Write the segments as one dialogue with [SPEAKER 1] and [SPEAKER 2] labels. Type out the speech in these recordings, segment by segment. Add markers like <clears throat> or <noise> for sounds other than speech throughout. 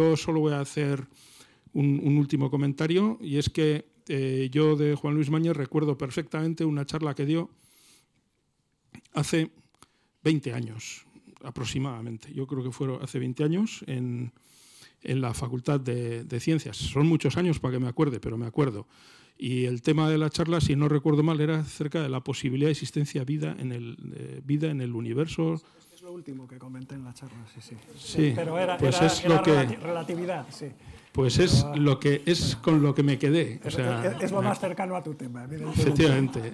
[SPEAKER 1] Yo solo voy a hacer un, último comentario y es que eh, yo de Juan Luis Mañez recuerdo perfectamente una charla que dio hace 20 años aproximadamente. Yo creo que fueron hace 20 años en, en la Facultad de, Ciencias. Son muchos años para que me acuerde, pero me acuerdo. Y el tema de la charla, si no recuerdo mal, era acerca de la posibilidad de existencia vida en el, vida en el universo, es lo último
[SPEAKER 2] que comenté en la charla, sí, sí. pero era, pues es lo que, relatividad, sí.
[SPEAKER 1] Pues es lo que es con lo que me quedé. Es, o sea, lo más cercano a tu tema, Efectivamente.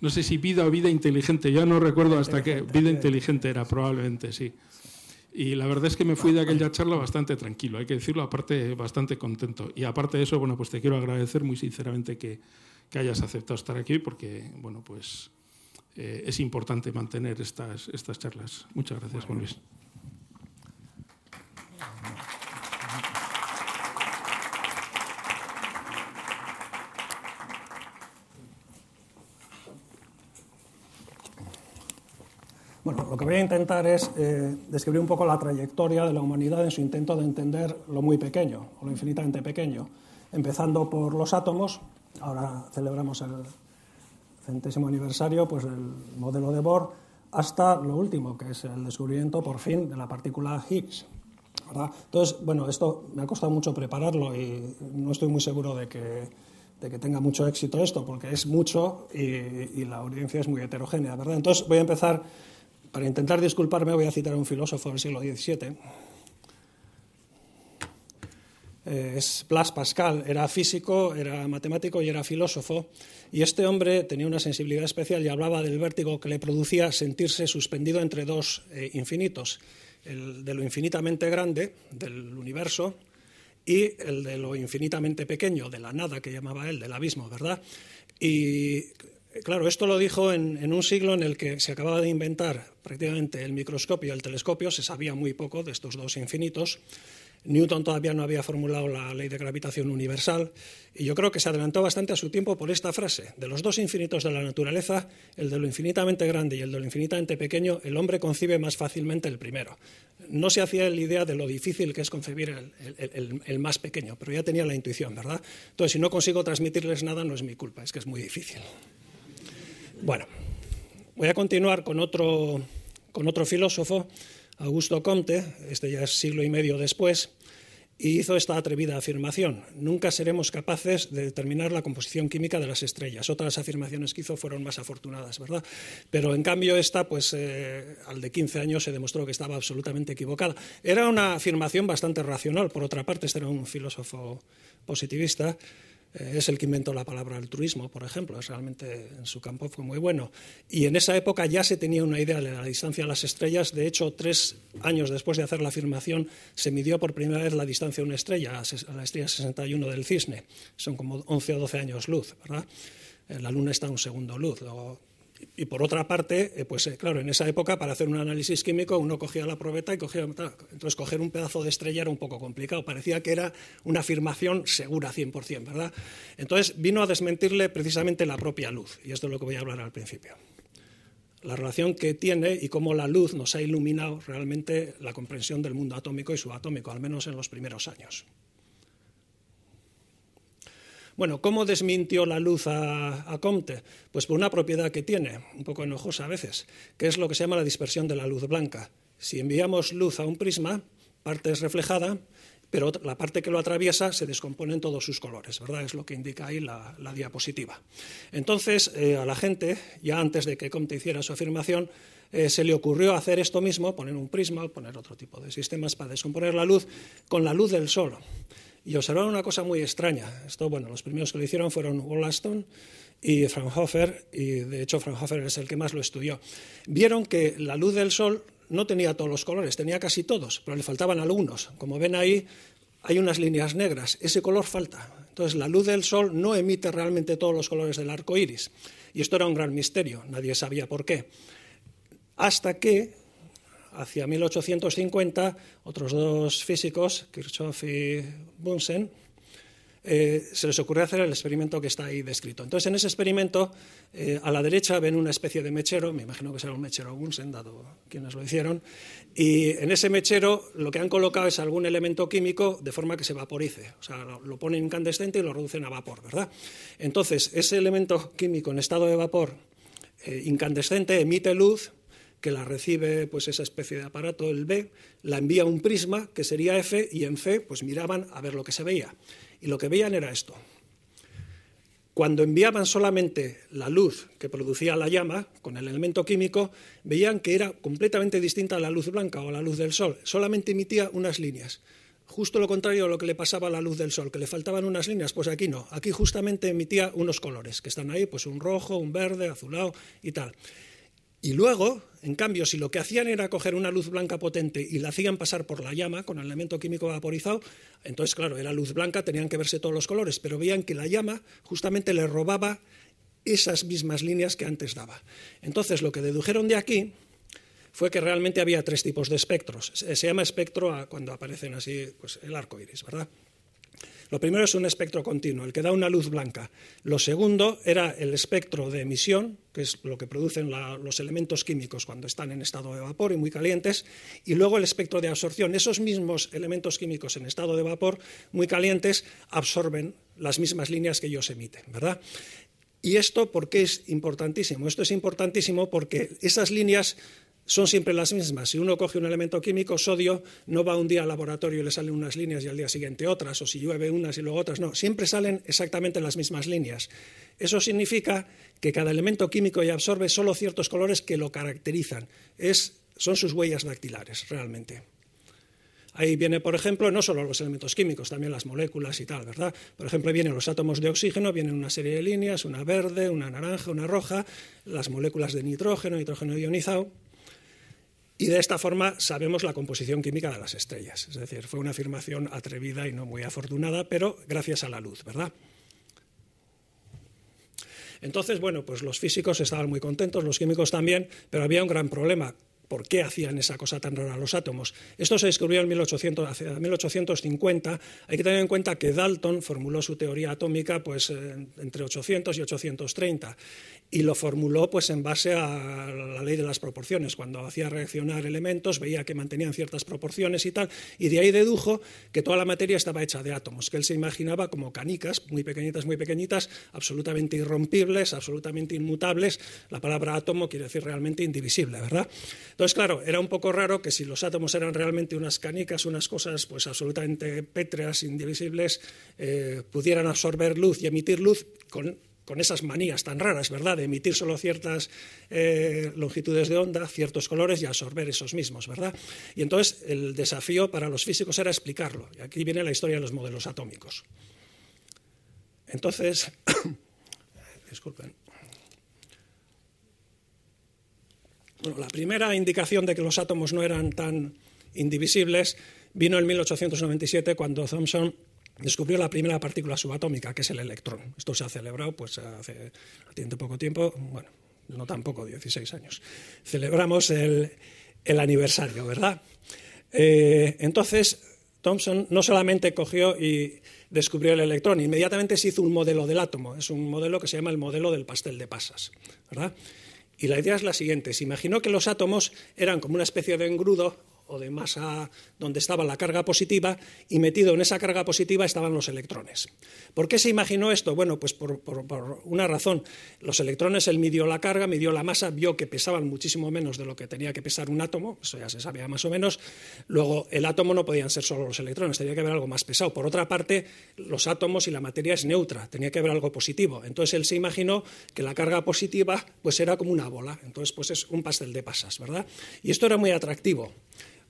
[SPEAKER 1] No sé si vida o vida inteligente, ya no recuerdo hasta qué. Vida inteligente era, probablemente, sí. Y la verdad es que me fui de aquella charla bastante tranquilo, hay que decirlo, aparte bastante contento. Y aparte de eso, bueno, pues te quiero agradecer muy sinceramente que, que hayas aceptado estar aquí, porque, bueno, pues eh, es importante mantener estas, estas charlas. Muchas gracias, Juan Luis.
[SPEAKER 2] Bueno, lo que voy a intentar es eh, describir un poco la trayectoria de la humanidad en su intento de entender lo muy pequeño o lo infinitamente pequeño, empezando por los átomos. Ahora celebramos el, centésimo aniversario, pues el modelo de Bohr, hasta lo último, que es el descubrimiento, por fin, de la partícula Higgs. Entonces, bueno, esto me ha costado mucho prepararlo y no estoy muy seguro de que, de que tenga mucho éxito esto, porque es mucho y, y, la audiencia es muy heterogénea, ¿verdad? Entonces voy a empezar, para intentar disculparme, voy a citar a un filósofo del siglo XVII, eh, es Blas Pascal, era físico, era matemático y era filósofo, y este hombre tenía una sensibilidad especial y hablaba del vértigo que le producía sentirse suspendido entre dos eh, infinitos, el de lo infinitamente grande del universo y el de lo infinitamente pequeño, de la nada que llamaba él, del abismo, ¿verdad? Y Claro, esto lo dijo en, un siglo en el que se acababa de inventar prácticamente el microscopio y el telescopio, se sabía muy poco de estos dos infinitos, Newton todavía no había formulado la ley de gravitación universal y yo creo que se adelantó bastante a su tiempo por esta frase. De los dos infinitos de la naturaleza, el de lo infinitamente grande y el de lo infinitamente pequeño, el hombre concibe más fácilmente el primero. No se hacía la idea de lo difícil que es concebir el, más pequeño, pero ya tenía la intuición, ¿verdad? Entonces, si no consigo transmitirles nada, no es mi culpa, es que es muy difícil. Bueno, voy a continuar con otro filósofo Augusto Comte, este ya es siglo y medio después, hizo esta atrevida afirmación. Nunca seremos capaces de determinar la composición química de las estrellas. Otras afirmaciones que hizo fueron más afortunadas, ¿verdad? Pero en cambio esta, pues eh, al de 15 años se demostró que estaba absolutamente equivocada. Era una afirmación bastante racional, por otra parte, este era un filósofo positivista. Eh, es el que inventó la palabra altruismo, por ejemplo, realmente en su campo fue muy bueno. Y en esa época ya se tenía una idea de la distancia a las estrellas, de hecho, tres años después de hacer la afirmación, se midió por primera vez la distancia a una estrella, a la estrella 61 del cisne, son como 11 o 12 años luz, eh, La luna está a un segundo luz, y por otra parte, eh, pues eh, claro, en esa época para hacer un análisis químico uno cogía la probeta y cogía... Entonces coger un pedazo de estrella era un poco complicado, parecía que era una afirmación segura 100%, ¿verdad? Entonces vino a desmentirle precisamente la propia luz, y esto es lo que voy a hablar al principio. La relación que tiene y cómo la luz nos ha iluminado realmente la comprensión del mundo atómico y subatómico, al menos en los primeros años. Bueno, ¿cómo desmintió la luz a, Comte? Pues por una propiedad que tiene, un poco enojosa a veces, que es lo que se llama la dispersión de la luz blanca. Si enviamos luz a un prisma, parte es reflejada, pero la parte que lo atraviesa se descompone en todos sus colores, ¿verdad? Es lo que indica ahí la, diapositiva. Entonces, eh, a la gente, ya antes de que Comte hiciera su afirmación, eh, se le ocurrió hacer esto mismo, poner un prisma, poner otro tipo de sistemas para descomponer la luz, con la luz del sol y observaron una cosa muy extraña. Esto, bueno, los primeros que lo hicieron fueron Wollaston y Fraunhofer, y de hecho Fraunhofer es el que más lo estudió. Vieron que la luz del sol no tenía todos los colores, tenía casi todos, pero le faltaban algunos. Como ven ahí, hay unas líneas negras, ese color falta. Entonces, la luz del sol no emite realmente todos los colores del arco iris. Y esto era un gran misterio, nadie sabía por qué. Hasta que hacia 1850, otros dos físicos, Kirchhoff y Bunsen, eh, se les ocurrió hacer el experimento que está ahí descrito. Entonces, en ese experimento, eh, a la derecha ven una especie de mechero, me imagino que será un mechero Bunsen, dado quienes lo hicieron, y en ese mechero lo que han colocado es algún elemento químico de forma que se vaporice, o sea, lo, ponen incandescente y lo reducen a vapor, ¿verdad? Entonces, ese elemento químico en estado de vapor eh, incandescente emite luz que la recibe pues esa especie de aparato, el B, la envía un prisma, que sería F, y en F pues miraban a ver lo que se veía. Y lo que veían era esto. Cuando enviaban solamente la luz que producía la llama con el elemento químico, veían que era completamente distinta a la luz blanca o a la luz del sol, solamente emitía unas líneas. Justo lo contrario a lo que le pasaba a la luz del sol, que le faltaban unas líneas, pues aquí no, aquí justamente emitía unos colores, que están ahí, pues un rojo, un verde, azulado y tal. Y luego, en cambio, si lo que hacían era coger una luz blanca potente y la hacían pasar por la llama con el elemento químico vaporizado, entonces, claro, era luz blanca, tenían que verse todos los colores, pero veían que la llama justamente le robaba esas mismas líneas que antes daba. Entonces, lo que dedujeron de aquí fue que realmente había tres tipos de espectros. Se llama espectro cuando aparecen así pues, el arco iris, ¿verdad? Lo primero es un espectro continuo, el que da una luz blanca. Lo segundo era el espectro de emisión, que es lo que producen los elementos químicos cuando están en estado de vapor y muy calientes, y luego el espectro de absorción. Esos mismos elementos químicos en estado de vapor muy calientes absorben las mismas líneas que ellos emiten, ¿verdad? ¿Y esto por qué es importantísimo? Esto es importantísimo porque esas líneas son siempre las mismas. Si uno coge un elemento químico, sodio, no va un día al laboratorio y le salen unas líneas y al día siguiente otras, o si llueve unas y luego otras, no, siempre salen exactamente las mismas líneas. Eso significa que cada elemento químico ya absorbe solo ciertos colores que lo caracterizan. son sus huellas dactilares, realmente. Ahí viene, por ejemplo, no solo los elementos químicos, también las moléculas y tal, ¿verdad? Por ejemplo, vienen los átomos de oxígeno, vienen una serie de líneas, una verde, una naranja, una roja, las moléculas de nitrógeno, nitrógeno ionizado. Y de esta forma sabemos la composición química de las estrellas. Es decir, fue una afirmación atrevida y no muy afortunada, pero gracias a la luz, ¿verdad? Entonces, bueno, pues los físicos estaban muy contentos, los químicos también, pero había un gran problema por qué hacían esa cosa tan rara los átomos. Esto se descubrió en 1850. Hay que tener en cuenta que Dalton formuló su teoría atómica pues, eh, entre 800 y 830 y lo formuló pues, en base a la ley de las proporciones. Cuando hacía reaccionar elementos veía que mantenían ciertas proporciones y tal, y de ahí dedujo que toda la materia estaba hecha de átomos, que él se imaginaba como canicas, muy pequeñitas, muy pequeñitas, absolutamente irrompibles, absolutamente inmutables. La palabra átomo quiere decir realmente indivisible, ¿verdad? Entonces, claro, era un poco raro que si los átomos eran realmente unas canicas, unas cosas pues absolutamente pétreas, indivisibles, eh, pudieran absorber luz y emitir luz con esas manías tan raras, ¿verdad? De emitir solo ciertas eh, longitudes de onda, ciertos colores y absorber esos mismos, ¿verdad? Y entonces el desafío para los físicos era explicarlo. Y aquí viene la historia de los modelos atómicos. Entonces, <coughs> disculpen. Bueno, la primera indicación de que los átomos no eran tan indivisibles vino en 1897 cuando Thomson descubrió la primera partícula subatómica, que es el electrón. Esto se ha celebrado pues, hace, tiene poco tiempo, bueno, no tampoco, 16 años. Celebramos el, aniversario, ¿verdad? Eh, entonces, Thomson no solamente cogió y descubrió el electrón, inmediatamente se hizo un modelo del átomo. Es un modelo que se llama el modelo del pastel de pasas, ¿verdad? Y la idea es la siguiente. Se imaginó que los átomos eran como una especie de engrudo o de masa donde estaba la carga positiva y metido en esa carga positiva estaban los electrones. ¿Por qué se imaginó esto? Bueno, pues por, por una razón. Los electrones, él midió la carga, midió la masa, vio que pesaban muchísimo menos de lo que tenía que pesar un átomo, eso ya se sabía más o menos. Luego, el átomo no podían ser solo los electrones, tenía que haber algo más pesado. Por otra parte, los átomos y la materia es neutra, tenía que haber algo positivo. Entonces, él se imaginó que la carga positiva pues era como una bola, entonces pues es un pastel de pasas, ¿verdad? Y esto era muy atractivo.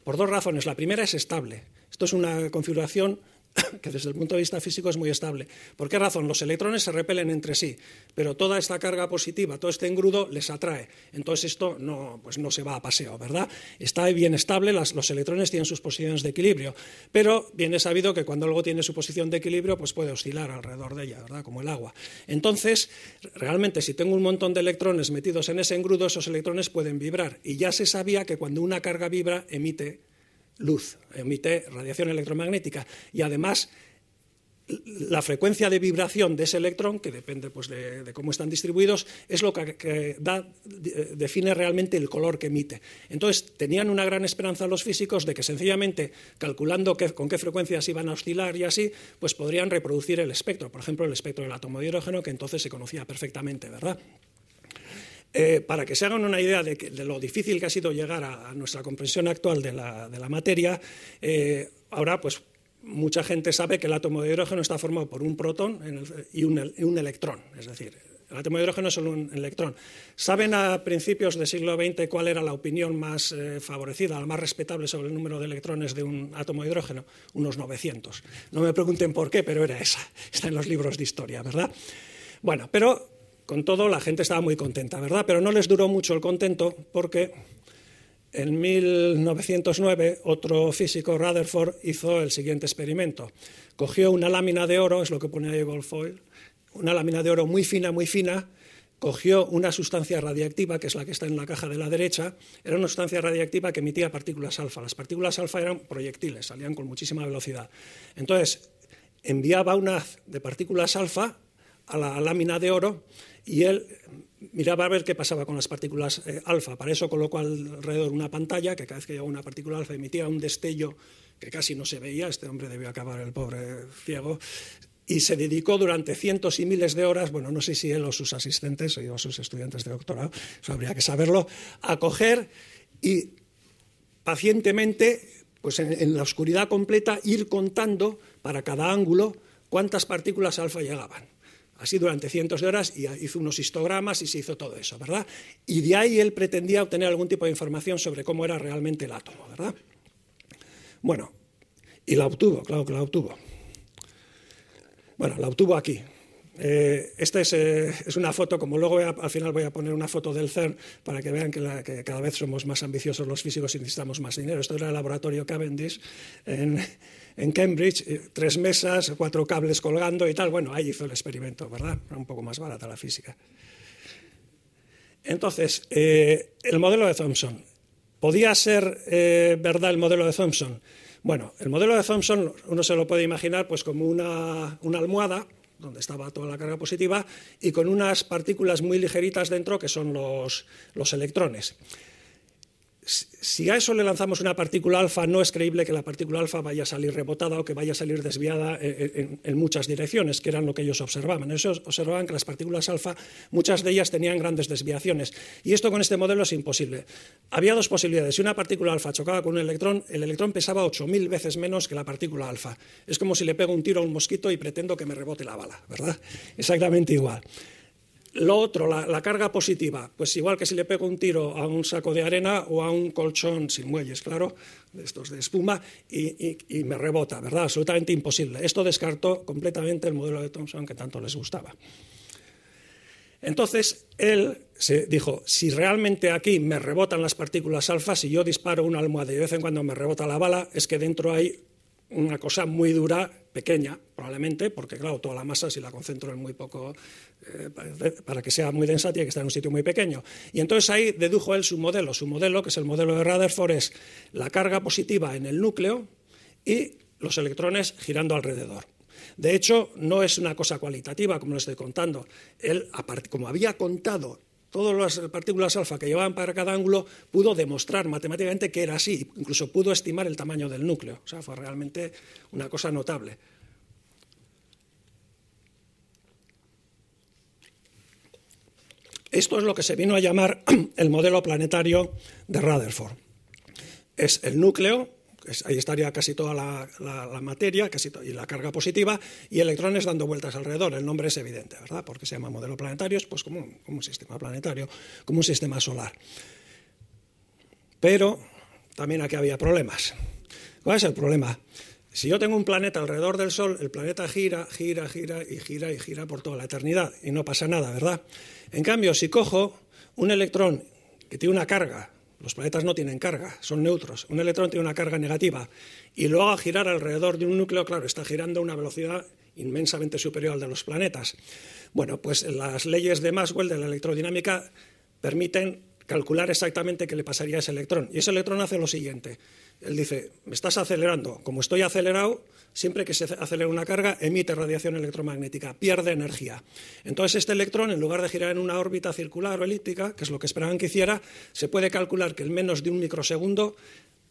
[SPEAKER 2] Por dos razones. La primera es estable. Esto es una configuración <coughs> que desde el punto de vista físico es muy estable. ¿Por qué razón? Los electrones se repelen entre sí, pero toda esta carga positiva, todo este engrudo les atrae. Entonces esto no, pues se va a paseo, ¿verdad? Está bien estable, los electrones tienen sus posiciones de equilibrio, pero bien es sabido que cuando algo tiene su posición de equilibrio, pues puede oscilar alrededor de ella, ¿verdad? Como el agua. Entonces, realmente si tengo un montón de electrones metidos en ese engrudo, esos electrones pueden vibrar. Y ya se sabía que cuando una carga vibra, emite luz, emite radiación electromagnética y además la frecuencia de vibración de ese electrón, que depende pues, de, cómo están distribuidos, es lo que, define realmente el color que emite. Entonces, tenían una gran esperanza los físicos de que sencillamente, calculando con qué frecuencias iban a oscilar y así, pues podrían reproducir el espectro, por ejemplo, el espectro del átomo de hidrógeno, que entonces se conocía perfectamente, ¿verdad? Eh, para que se hagan una idea de, lo difícil que ha sido llegar a, nuestra comprensión actual de la, materia, eh, ahora pues mucha gente sabe que el átomo de hidrógeno está formado por un protón y un, electrón, es decir, el átomo de hidrógeno es solo un electrón. ¿Saben a principios del siglo XX cuál era la opinión más eh, favorecida, la más respetable sobre el número de electrones de un átomo de hidrógeno? Unos 900. No me pregunten por qué, pero era esa. <laughs> Está en los libros de historia, ¿verdad? Bueno, pero con todo, la gente estaba muy contenta, ¿verdad? Pero no les duró mucho el contento porque en 1909 otro físico, Rutherford, hizo el siguiente experimento. Cogió una lámina de oro, es lo que pone ahí Goldfoil, una lámina de oro muy fina, muy fina, cogió una sustancia radiactiva, que es la que está en la caja de la derecha, era una sustancia radiactiva que emitía partículas alfa. Las partículas alfa eran proyectiles, salían con muchísima velocidad. Entonces, enviaba una de partículas alfa a la lámina de oro y él miraba a ver qué pasaba con las partículas eh, alfa. Para eso colocó alrededor una pantalla que cada vez que llegaba una partícula alfa emitía un destello que casi no se veía, este hombre debió acabar el pobre ciego, y se dedicó durante cientos y miles de horas, bueno, no sé si él o sus asistentes o sus estudiantes de doctorado, habría que saberlo, a coger y pacientemente, pues en la oscuridad completa, ir contando para cada ángulo cuántas partículas alfa llegaban así durante cientos de horas y hizo unos histogramas y se hizo todo eso, ¿verdad? Y de ahí él pretendía obtener algún tipo de información sobre cómo era realmente el átomo, ¿verdad? Bueno, y la obtuvo, claro que la obtuvo. Bueno, la obtuvo aquí, eh, esta eh, es, una foto, como luego al final voy a poner una foto del CERN para que vean que, cada vez somos más ambiciosos los físicos y necesitamos más dinero. Esto era el laboratorio Cavendish en, Cambridge, eh, tres mesas, cuatro cables colgando y tal. Bueno, ahí hizo el experimento, ¿verdad? Era un poco más barata la física. Entonces, el modelo de Thomson. ¿Podía ser verdad el modelo de Thomson? Bueno, el modelo de Thomson uno se lo puede imaginar pues como una almohada donde estaba toda la carga positiva, y con unas partículas muy ligeritas dentro que son los, los electrones si a eso le lanzamos una partícula alfa, no es creíble que la partícula alfa vaya a salir rebotada o que vaya a salir desviada eh, eh, en, muchas direcciones, que eran lo que ellos observaban. Ellos observaban que las partículas alfa, muchas de ellas tenían grandes desviaciones. Y esto con este modelo es imposible. Había dos posibilidades. Si una partícula alfa chocaba con un electrón, el electrón pesaba 8.000 veces menos que la partícula alfa. Es como si le pego un tiro a un mosquito y pretendo que me rebote la bala, ¿verdad? Exactamente igual. Lo otro, la, carga positiva, pues igual que si le pego un tiro a un saco de arena o a un colchón sin muelles, claro, de estos de espuma, y, me rebota, ¿verdad? Absolutamente imposible. Esto descartó completamente el modelo de Thomson que tanto les gustaba. Entonces, él se dijo, si realmente aquí me rebotan las partículas alfa, si yo disparo una almohada y de vez en cuando me rebota la bala, es que dentro hay una cosa muy dura, pequeña, probablemente, porque claro, toda la masa si la concentro en muy poco, eh, para que sea muy densa tiene que estar en un sitio muy pequeño. Y entonces ahí dedujo él su modelo. Su modelo, que es el modelo de Rutherford, es la carga positiva en el núcleo y los electrones girando alrededor. De hecho, no es una cosa cualitativa, como lo estoy contando. Él, como había contado todas las partículas alfa que llevaban para cada ángulo, pudo demostrar matemáticamente que era así, incluso pudo estimar el tamaño del núcleo. O sea, fue realmente una cosa notable. Esto es lo que se vino a llamar <clears throat> el modelo planetario de Rutherford. Es el núcleo ahí estaría casi toda la, materia y la carga positiva, y electrones dando vueltas alrededor. El nombre es evidente, ¿verdad? Porque se llama modelo planetario, es pues como un, como un sistema planetario, como un sistema solar. Pero también aquí había problemas. ¿Cuál es el problema? Si yo tengo un planeta alrededor del Sol, el planeta gira, gira, gira y gira y gira por toda la eternidad y no pasa nada, ¿verdad? En cambio, si cojo un electrón que tiene una carga los planetas no tienen carga, son neutros. Un electrón tiene una carga negativa y lo haga girar alrededor de un núcleo, claro, está girando a una velocidad inmensamente superior al de los planetas. Bueno, pues las leyes de Maxwell de la electrodinámica permiten calcular exactamente qué le pasaría a ese electrón. Y ese electrón hace lo siguiente. Él dice, me estás acelerando. Como estoy acelerado, siempre que se acelera una carga, emite radiación electromagnética, pierde energía. Entonces este electrón, en lugar de girar en una órbita circular o elíptica, que es lo que esperaban que hiciera, se puede calcular que en menos de un microsegundo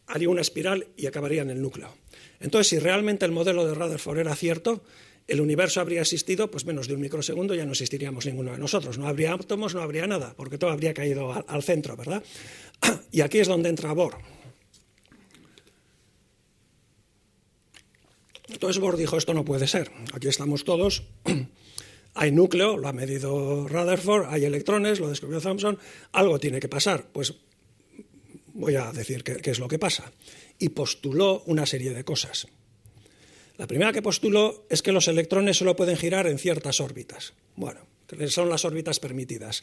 [SPEAKER 2] haría una espiral y acabaría en el núcleo. Entonces, si realmente el modelo de Rutherford era cierto, el universo habría existido pues menos de un microsegundo, ya no existiríamos ninguno de nosotros, no habría átomos, no habría nada, porque todo habría caído al, centro, ¿verdad? <clears throat> Y aquí es donde entra Bohr. Entonces Bohr dijo, esto no puede ser, aquí estamos todos, <clears throat> hay núcleo, lo ha medido Rutherford, hay electrones, lo descubrió Thomson, algo tiene que pasar, pues voy a decir qué es lo que pasa. Y postuló una serie de cosas. La primera que postuló es que los electrones solo pueden girar en ciertas órbitas. Bueno, son las órbitas permitidas.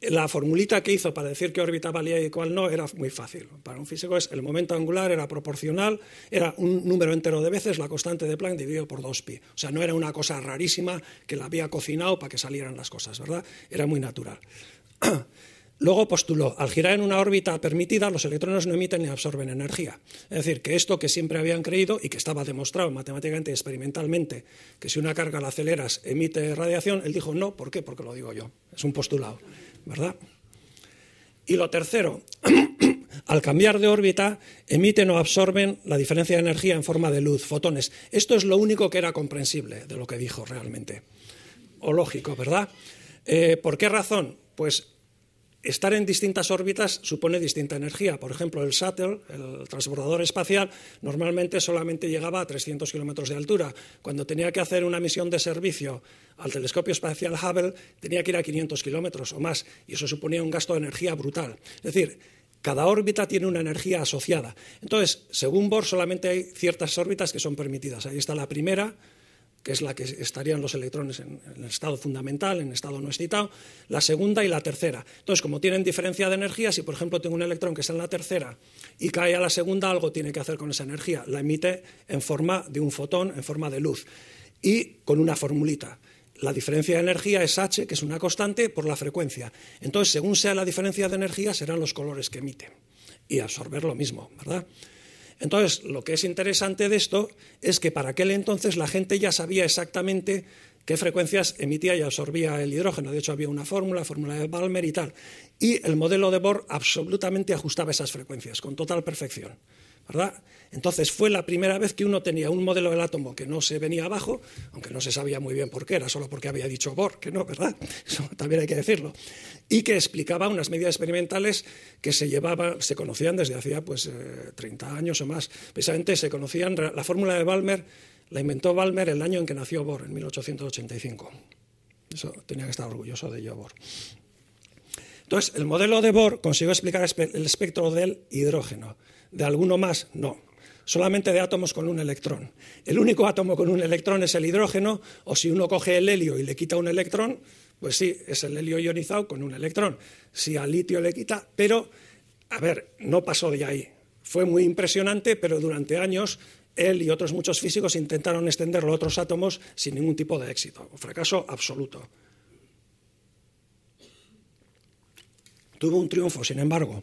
[SPEAKER 2] La formulita que hizo para decir qué órbita valía y cuál no era muy fácil. Para un físico es el momento angular era proporcional, era un número entero de veces la constante de Planck dividido por 2pi. O sea, no era una cosa rarísima que la había cocinado para que salieran las cosas, ¿verdad? Era muy natural. <clears throat> Luego postuló, al girar en una órbita permitida, los electrones no emiten ni absorben energía. Es decir, que esto que siempre habían creído y que estaba demostrado matemáticamente y experimentalmente, que si una carga la aceleras emite radiación, él dijo no, ¿por qué? Porque lo digo yo. Es un postulado, ¿verdad? Y lo tercero, <clears throat> al cambiar de órbita, emiten o absorben la diferencia de energía en forma de luz, fotones. Esto es lo único que era comprensible de lo que dijo realmente. O lógico, ¿verdad? Eh, ¿Por qué razón? Pues estar en distintas órbitas supone distinta energía. Por ejemplo, el shuttle, el transbordador espacial, normalmente solamente llegaba a 300 kilómetros de altura. Cuando tenía que hacer una misión de servicio al telescopio espacial Hubble, tenía que ir a 500 kilómetros o más, y eso suponía un gasto de energía brutal. Es decir, cada órbita tiene una energía asociada. Entonces, según Bohr, solamente hay ciertas órbitas que son permitidas. Ahí está la primera, que es la que estarían los electrones en, el estado fundamental, en estado no excitado, la segunda y la tercera. Entonces, como tienen diferencia de energía, si por ejemplo tengo un electrón que está en la tercera y cae a la segunda, algo tiene que hacer con esa energía. La emite en forma de un fotón, en forma de luz, y con una formulita. La diferencia de energía es h, que es una constante, por la frecuencia. Entonces, según sea la diferencia de energía, serán los colores que emite. Y absorber lo mismo, ¿verdad? Entonces, lo que es interesante de esto es que para aquel entonces la gente ya sabía exactamente qué frecuencias emitía y absorbía el hidrógeno. De hecho, había una fórmula, fórmula de Balmer y tal. Y el modelo de Bohr absolutamente ajustaba esas frecuencias, con total perfección. ¿verdad? Entonces fue la primera vez que uno tenía un modelo del átomo que no se venía abajo, aunque no se sabía muy bien por qué, era solo porque había dicho Bohr, que no, ¿verdad? <laughs> Eso también hay que decirlo. Y que explicaba unas medidas experimentales que se llevaban, se conocían desde hacía pues 30 eh, años o más. Precisamente se conocían, la fórmula de Balmer la inventó Balmer el año en que nació Bohr, en 1885. Eso tenía que estar orgulloso de ello Bohr. Entonces, el modelo de Bohr consiguió explicar el espectro del hidrógeno de alguno más, no. Solamente de átomos con un electrón. El único átomo con un electrón es el hidrógeno, o si uno coge el helio y le quita un electrón, pues sí, es el helio ionizado con un electrón. Si al litio le quita, pero, a ver, no pasó de ahí. Fue muy impresionante, pero durante años él y otros muchos físicos intentaron extenderlo a otros átomos sin ningún tipo de éxito. Fracaso absoluto. Tuvo un triunfo, sin embargo.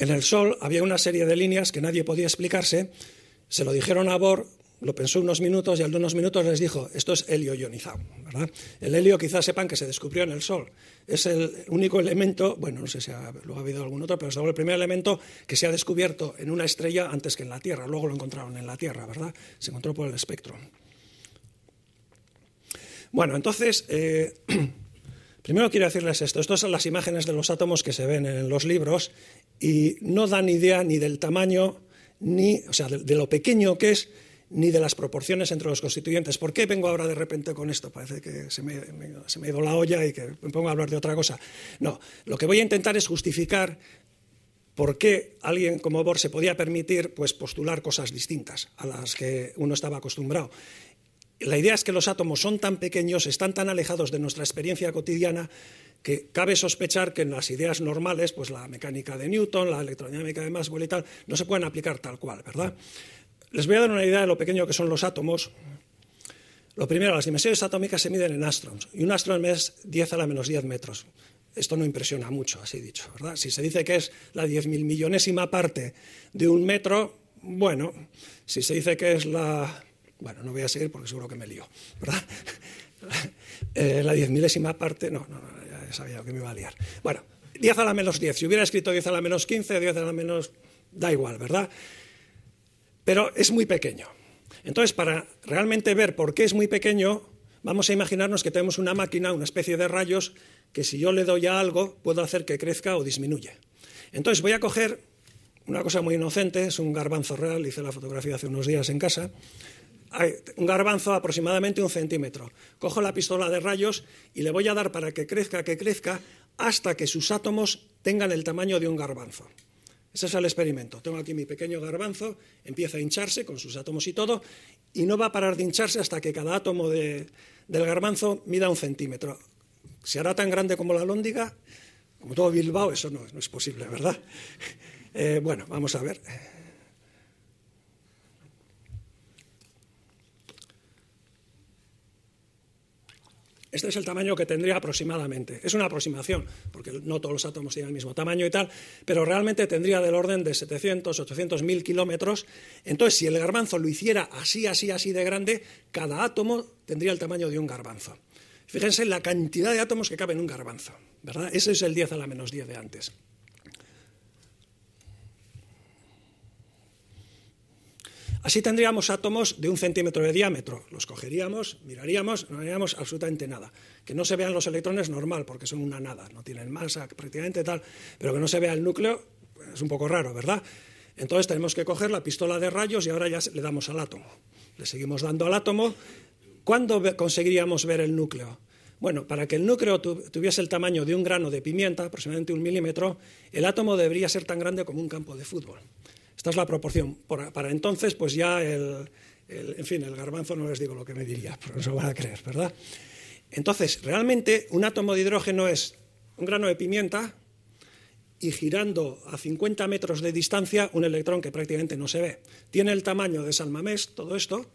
[SPEAKER 2] En el Sol había una serie de líneas que nadie podía explicarse. Se lo dijeron a Bohr, lo pensó unos minutos y al de unos minutos les dijo, esto es helio ionizado. ¿verdad? El helio quizás sepan que se descubrió en el Sol. Es el único elemento, bueno, no sé si lo ha habido algún otro, pero es el primer elemento que se ha descubierto en una estrella antes que en la Tierra. Luego lo encontraron en la Tierra, ¿verdad? Se encontró por el espectro. Bueno, entonces... Eh, <clears throat> Primero quiero decirles esto. Estas son las imágenes de los átomos que se ven en los libros y no dan idea ni del tamaño, ni, o sea, de, lo pequeño que es, ni de las proporciones entre los constituyentes. ¿Por qué vengo ahora de repente con esto? Parece que se me, ha ido la olla y que me pongo a hablar de otra cosa. No, lo que voy a intentar es justificar por qué alguien como Bohr se podía permitir pues, postular cosas distintas a las que uno estaba acostumbrado. La idea es que los átomos son tan pequeños, están tan alejados de nuestra experiencia cotidiana, que cabe sospechar que en las ideas normales, pues la mecánica de Newton, la electrodinámica de Maxwell y tal, no se pueden aplicar tal cual, ¿verdad? Les voy a dar una idea de lo pequeño que son los átomos. Lo primero, las dimensiones atómicas se miden en astrons, y un astron es 10 a la menos 10 metros. Esto no impresiona mucho, así dicho, ¿verdad? Si se dice que es la mil millonésima parte de un metro, bueno, si se dice que es la bueno, no voy a seguir porque seguro que me lío, ¿verdad? <laughs> Eh, la diez milésima parte, no, no, no, ya sabía que me iba a liar. Bueno, 10 a la menos 10. Si hubiera escrito 10 a la menos 15, 10 a la menos... da igual, ¿verdad? Pero es muy pequeño. Entonces, para realmente ver por qué es muy pequeño, vamos a imaginarnos que tenemos una máquina, una especie de rayos, que si yo le doy a algo, puedo hacer que crezca o disminuya. Entonces, voy a coger una cosa muy inocente, es un garbanzo real, hice la fotografía hace unos días en casa un garbanzo aproximadamente un centímetro. Cojo la pistola de rayos y le voy a dar para que crezca, que crezca, hasta que sus átomos tengan el tamaño de un garbanzo. Ese es el experimento. Tengo aquí mi pequeño garbanzo, empieza a hincharse con sus átomos y todo, y no va a parar de hincharse hasta que cada átomo del garbanzo mida un centímetro. Se hará tan grande como la lóndiga, como todo Bilbao, eso no, es posible, ¿verdad? <laughs> Eh, bueno, vamos a ver. Este es el tamaño que tendría aproximadamente. Es una aproximación, porque no todos los átomos tienen el mismo tamaño y tal, pero realmente tendría del orden de 700, 800, mil kilómetros. Entonces, si el garbanzo lo hiciera así, así, así de grande, cada átomo tendría el tamaño de un garbanzo. Fíjense la cantidad de átomos que cabe en un garbanzo, ¿verdad? Ese es el 10 a la menos 10 de antes. Así tendríamos átomos de un centímetro de diámetro. Los cogeríamos, miraríamos, no haríamos absolutamente nada. Que no se vean los electrones normal, porque son una nada, no tienen masa prácticamente tal, pero que no se vea el núcleo pues, es un poco raro, ¿verdad? Entonces tenemos que coger la pistola de rayos y ahora ya le damos al átomo. Le seguimos dando al átomo. ¿Cuándo conseguiríamos ver el núcleo? Bueno, para que el núcleo tuviese el tamaño de un grano de pimienta, aproximadamente un milímetro, el átomo debería ser tan grande como un campo de fútbol. Esta es la proporción. para entonces, pues ya el, en fin, el garbanzo no les digo lo que me diría, pero no se van a creer, ¿verdad? Entonces, realmente un átomo de hidrógeno es un grano de pimienta y girando a 50 metros de distancia un electrón que prácticamente no se ve. Tiene el tamaño de San Mamés, todo esto,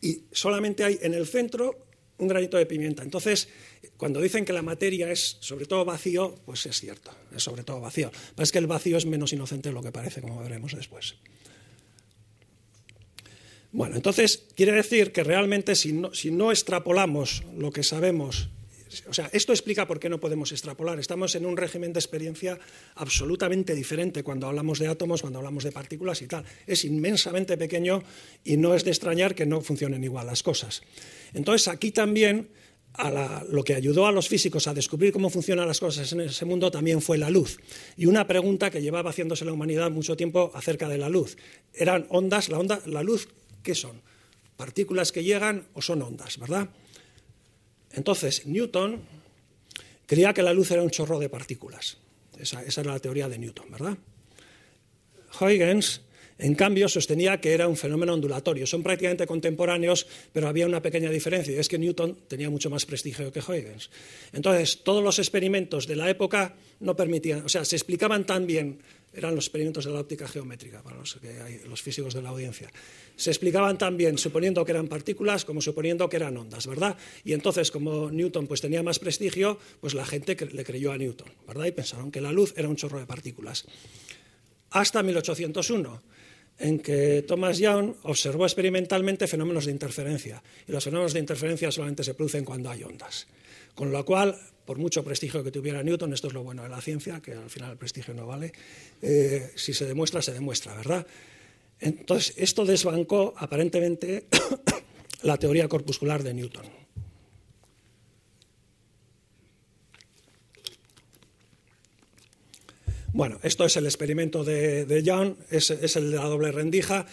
[SPEAKER 2] y solamente hay en el centro un granito de pimienta. Entonces, cuando dicen que la materia es sobre todo vacío, pues es cierto, es sobre todo vacío. Pero es que el vacío es menos inocente de lo que parece, como veremos después. Bueno, entonces quiere decir que realmente si no, si no extrapolamos lo que sabemos o sea, esto explica por qué no podemos extrapolar. Estamos en un régimen de experiencia absolutamente diferente cuando hablamos de átomos, cuando hablamos de partículas y tal. Es inmensamente pequeño y no es de extrañar que no funcionen igual las cosas. Entonces, aquí también lo que ayudó a los físicos a descubrir cómo funcionan las cosas en ese mundo también fue la luz. Y una pregunta que llevaba haciéndose la humanidad mucho tiempo acerca de la luz. ¿Eran ondas? ¿La, onda, la luz qué son? ¿Partículas que llegan o son ondas, verdad? Entonces, Newton creía que la luz era un chorro de partículas. Esa, era la teoría de Newton, ¿verdad? Huygens, en cambio, sostenía que era un fenómeno ondulatorio. Son prácticamente contemporáneos, pero había una pequeña diferencia, y es que Newton tenía mucho más prestigio que Huygens. Entonces, todos los experimentos de la época no permitían, o sea, se explicaban tan bien eran los experimentos de la óptica geométrica, para los, que hay, los físicos de la audiencia. Se explicaban también suponiendo que eran partículas como suponiendo que eran ondas, ¿verdad? Y entonces, como Newton pues, tenía más prestigio, pues la gente le creyó a Newton, ¿verdad? Y pensaron que la luz era un chorro de partículas. Hasta 1801, en que Thomas Young observó experimentalmente fenómenos de interferencia, y los fenómenos de interferencia solamente se producen cuando hay ondas. Con lo cual, por mucho prestigio que tuviera Newton, esto es lo bueno de la ciencia, que al final el prestigio no vale, eh, si se demuestra, se demuestra, ¿verdad? Entonces, esto desbancó aparentemente <coughs> la teoría corpuscular de Newton. Bueno, esto es el experimento de, de Young, es, el de la doble rendija.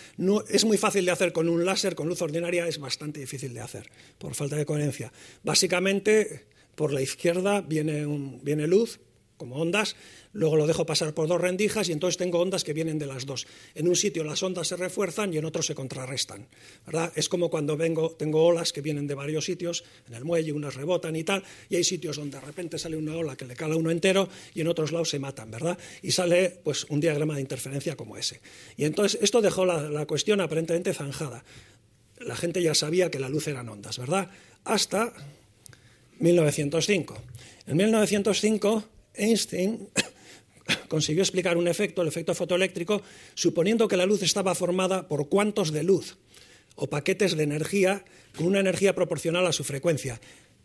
[SPEAKER 2] es muy fácil de hacer con un láser, con luz ordinaria es bastante difícil de hacer, por falta de coherencia. Básicamente, por la izquierda viene, un, viene luz, como ondas, luego lo dejo pasar por dos rendijas y entonces tengo ondas que vienen de las dos. En un sitio las ondas se refuerzan y en otro se contrarrestan. ¿verdad? Es como cuando vengo, tengo olas que vienen de varios sitios, en el muelle unas rebotan y tal, y hay sitios donde de repente sale una ola que le cala uno entero y en otros lados se matan, ¿verdad? Y sale pues un diagrama de interferencia como ese. Y entonces esto dejó la, la cuestión aparentemente zanjada. La gente ya sabía que la luz eran ondas, ¿verdad? Hasta 1905. En 1905 Einstein <coughs> consiguió explicar un efecto, el efecto fotoeléctrico, suponiendo que la luz estaba formada por cuantos de luz o paquetes de energía con una energía proporcional a su frecuencia.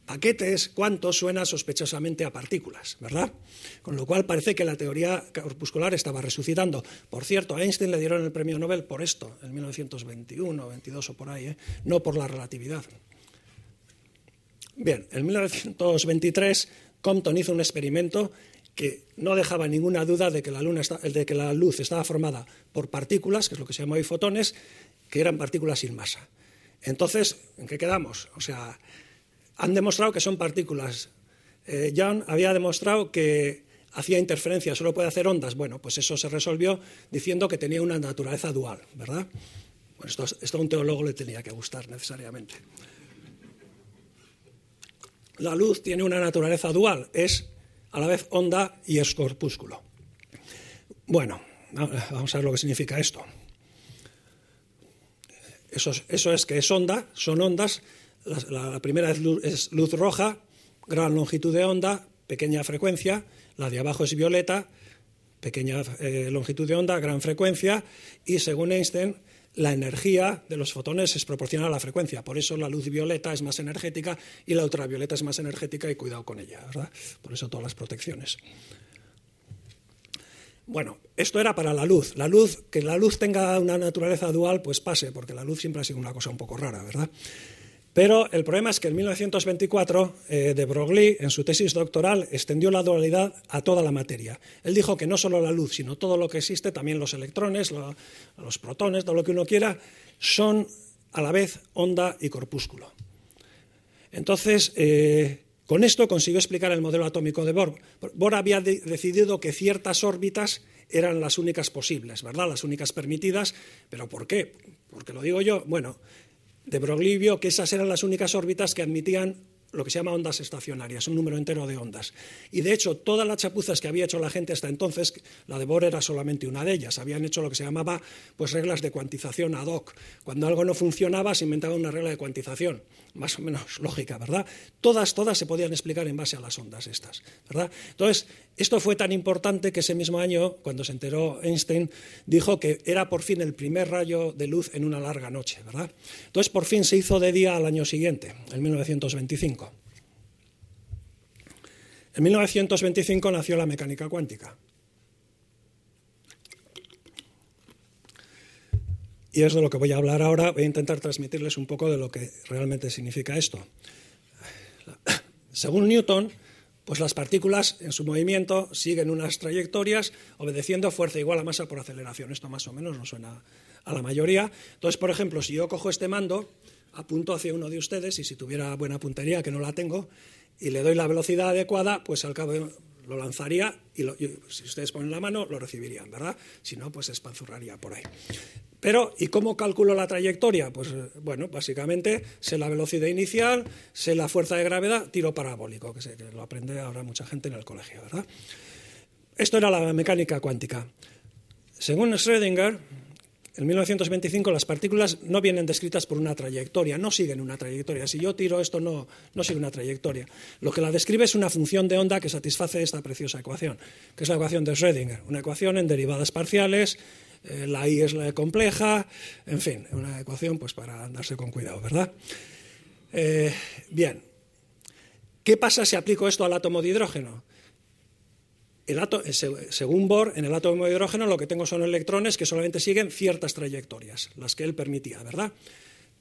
[SPEAKER 2] Paquetes, cuantos suena sospechosamente a partículas, ¿verdad? Con lo cual parece que la teoría corpuscular estaba resucitando. Por cierto, a Einstein le dieron el premio Nobel por esto, en 1921, 22 o por ahí, ¿eh? no por la relatividad. Bien, en 1923 Compton hizo un experimento que no dejaba ninguna duda de que, la luz estaba formada por partículas, que es lo que se llama hoy fotones, que eran partículas sin masa. Entonces, ¿en qué quedamos? O sea, han demostrado que son partículas. Eh, había demostrado que hacía interferencia, solo puede hacer ondas. Bueno, pues eso se resolvió diciendo que tenía una naturaleza dual, ¿verdad? Bueno, esto, esto a un teólogo le tenía que gustar necesariamente la luz tiene una naturaleza dual, es a la vez onda y es corpúsculo. Bueno, vamos a ver lo que significa esto. Eso es, que es onda, son ondas. La, primera es luz, roja, gran longitud de onda, pequeña frecuencia. La de abajo es violeta, pequeña eh, longitud de onda, gran frecuencia, y según Einstein, la energía de los fotones es proporcional a la frecuencia. Por eso la luz violeta es más energética y la ultravioleta es más energética y cuidado con ella, ¿verdad? Por eso todas las protecciones. Bueno, esto era para la luz. La luz, que la luz tenga una naturaleza dual, pues pase, porque la luz siempre ha sido una cosa un poco rara, ¿verdad? Pero el problema es que en 1924 eh, de Broglie, en su tesis doctoral, extendió la dualidad a toda la materia. Él dijo que no solo la luz, sino todo lo que existe, también los electrones, los protones, todo lo que uno quiera, son a la vez onda y corpúsculo. Entonces, eh, con esto consiguió explicar el modelo atómico de Bohr. Bohr había decidido que ciertas órbitas eran las únicas posibles, ¿verdad? Las únicas permitidas. ¿Pero por qué? Porque lo digo yo. Bueno, de Broglie que esas eran las únicas órbitas que admitían lo que se llama ondas estacionarias, un número entero de ondas. Y de hecho, todas las chapuzas que había hecho la gente hasta entonces, la de Bohr era solamente una de ellas. Habían hecho lo que se llamaba pues reglas de cuantización ad hoc. Cuando algo no funcionaba, se inventaba una regla de cuantización más o menos <laughs> lógica, ¿verdad? Todas, todas se podían explicar en base a las ondas estas, ¿verdad? Entonces, esto fue tan importante que ese mismo año, cuando se enteró Einstein, dijo que era por fin el primer rayo de luz en una larga noche, ¿verdad? Entonces, por fin se hizo de día al año siguiente, en 1925. En 1925 nació la mecánica cuántica. Y es de lo que voy a hablar ahora. Voy a intentar transmitirles un poco de lo que realmente significa esto. Según Newton, pues las partículas en su movimiento siguen unas trayectorias obedeciendo fuerza igual a masa por aceleración. Esto más o menos nos suena a la mayoría. Entonces, por ejemplo, si yo cojo este mando, apunto hacia uno de ustedes y si tuviera buena puntería, que no la tengo, y le doy la velocidad adecuada, pues al cabo de lo lanzaría y, si ustedes ponen la mano lo recibirían, ¿verdad? Si no, pues se espanzurraría por ahí. Pero, ¿y cómo calculo la trayectoria? Pues eh, bueno, básicamente sé la velocidad inicial, sé la fuerza de gravedad, tiro parabólico, que, que lo aprende ahora mucha gente en el colegio, ¿verdad? Esto era la mecánica cuántica. Según Schrödinger, en 1925 las partículas no vienen descritas por una trayectoria, no siguen una trayectoria. Si yo tiro esto, no, sigue una trayectoria. Lo que la describe es una función de onda que satisface esta preciosa ecuación, que es la ecuación de Schrödinger, una ecuación en derivadas parciales, eh, la I es la compleja, en fin, una ecuación pues para andarse con cuidado, ¿verdad? Eh, bien, ¿qué pasa si aplico esto al átomo de hidrógeno? El eh, según Bohr, en el átomo de hidrógeno lo que tengo son electrones que solamente siguen ciertas trayectorias, las que él permitía, ¿verdad?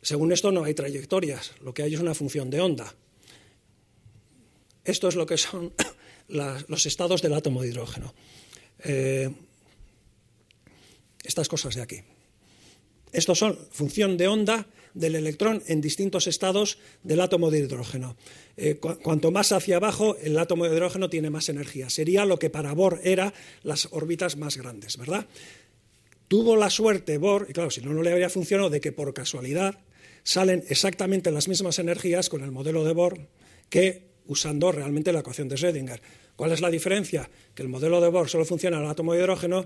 [SPEAKER 2] Según esto no hay trayectorias, lo que hay es una función de onda. Esto es lo que son <coughs> los estados del átomo de hidrógeno. Eh, estas cosas de aquí. Estos son función de onda del electrón en distintos estados del átomo de hidrógeno. Eh, cuanto más hacia abajo, el átomo de hidrógeno tiene más energía. Sería lo que para Bohr era las órbitas más grandes, ¿verdad? Tuvo la suerte Bohr, y claro, si no, no le habría funcionado, de que por casualidad salen exactamente las mismas energías con el modelo de Bohr que usando realmente la ecuación de Schrödinger. ¿Cuál es la diferencia? Que el modelo de Bohr solo funciona en el átomo de hidrógeno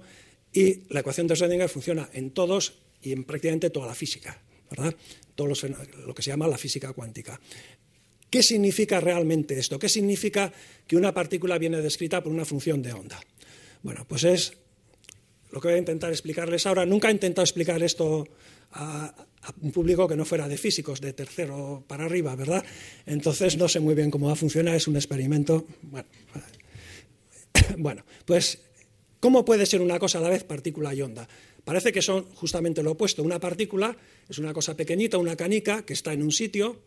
[SPEAKER 2] y la ecuación de Schrödinger funciona en todos y en prácticamente toda la física. ¿verdad? Todo lo que se llama la física cuántica. ¿Qué significa realmente esto? ¿Qué significa que una partícula viene descrita por una función de onda? Bueno, pues es lo que voy a intentar explicarles ahora. Nunca he intentado explicar esto a, un público que no fuera de físicos, de tercero para arriba, ¿verdad? Entonces no sé muy bien cómo va a funcionar, es un experimento. bueno <laughs> pues, ¿cómo puede ser una cosa a la vez partícula y onda? Parece que son justamente lo opuesto. Una partícula es una cosa pequeñita, una canica que está en un sitio,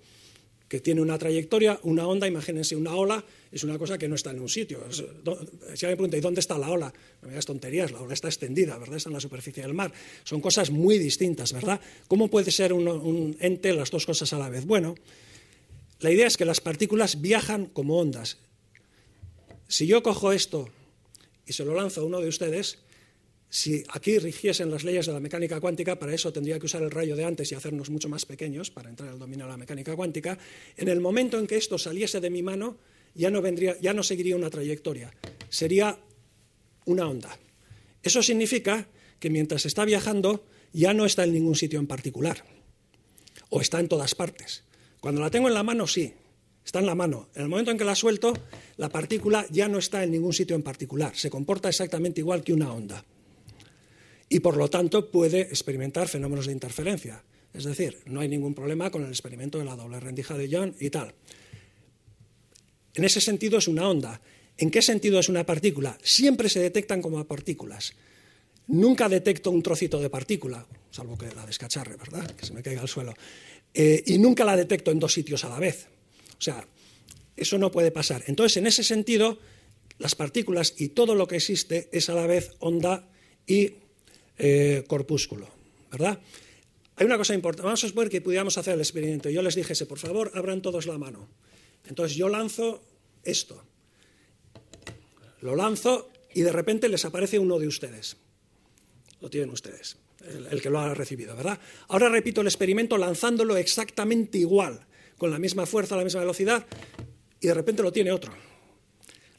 [SPEAKER 2] que tiene una trayectoria, una onda, imagínense, una ola es una cosa que no está en un sitio. si alguien me pregunta, ¿y dónde está la ola? No me digas tonterías, la ola está extendida, ¿verdad? Está en la superficie del mar. Son cosas muy distintas, ¿verdad? ¿Cómo puede ser un, un ente las dos cosas a la vez? Bueno, la idea es que las partículas viajan como ondas. Si yo cojo esto y se lo lanzo a uno de ustedes, si aquí rigiesen las leyes de la mecánica cuántica, para eso tendría que usar el rayo de antes y hacernos mucho más pequeños para entrar al dominio de la mecánica cuántica. En el momento en que esto saliese de mi mano, ya no, vendría, ya no seguiría una trayectoria, sería una onda. Eso significa que mientras está viajando ya no está en ningún sitio en particular, o está en todas partes. Cuando la tengo en la mano, sí, está en la mano. En el momento en que la suelto, la partícula ya no está en ningún sitio en particular, se comporta exactamente igual que una onda y por lo tanto puede experimentar fenómenos de interferencia. Es decir, no hay ningún problema con el experimento de la doble rendija de John y tal. En ese sentido es una onda. ¿En qué sentido es una partícula? Siempre se detectan como partículas. Nunca detecto un trocito de partícula, salvo que la descacharre, ¿verdad? Que se me caiga al suelo. Eh, y nunca la detecto en dos sitios a la vez. O sea, eso no puede pasar. Entonces, en ese sentido, las partículas y todo lo que existe es a la vez onda y eh, corpúsculo, ¿verdad? Hay una cosa importante. Vamos a suponer que pudiéramos hacer el experimento. Yo les dijese, por favor, abran todos la mano. Entonces yo lanzo esto. Lo lanzo y de repente les aparece uno de ustedes. Lo tienen ustedes, el, el que lo ha recibido, ¿verdad? Ahora repito el experimento lanzándolo exactamente igual, con la misma fuerza, la misma velocidad, y de repente lo tiene otro.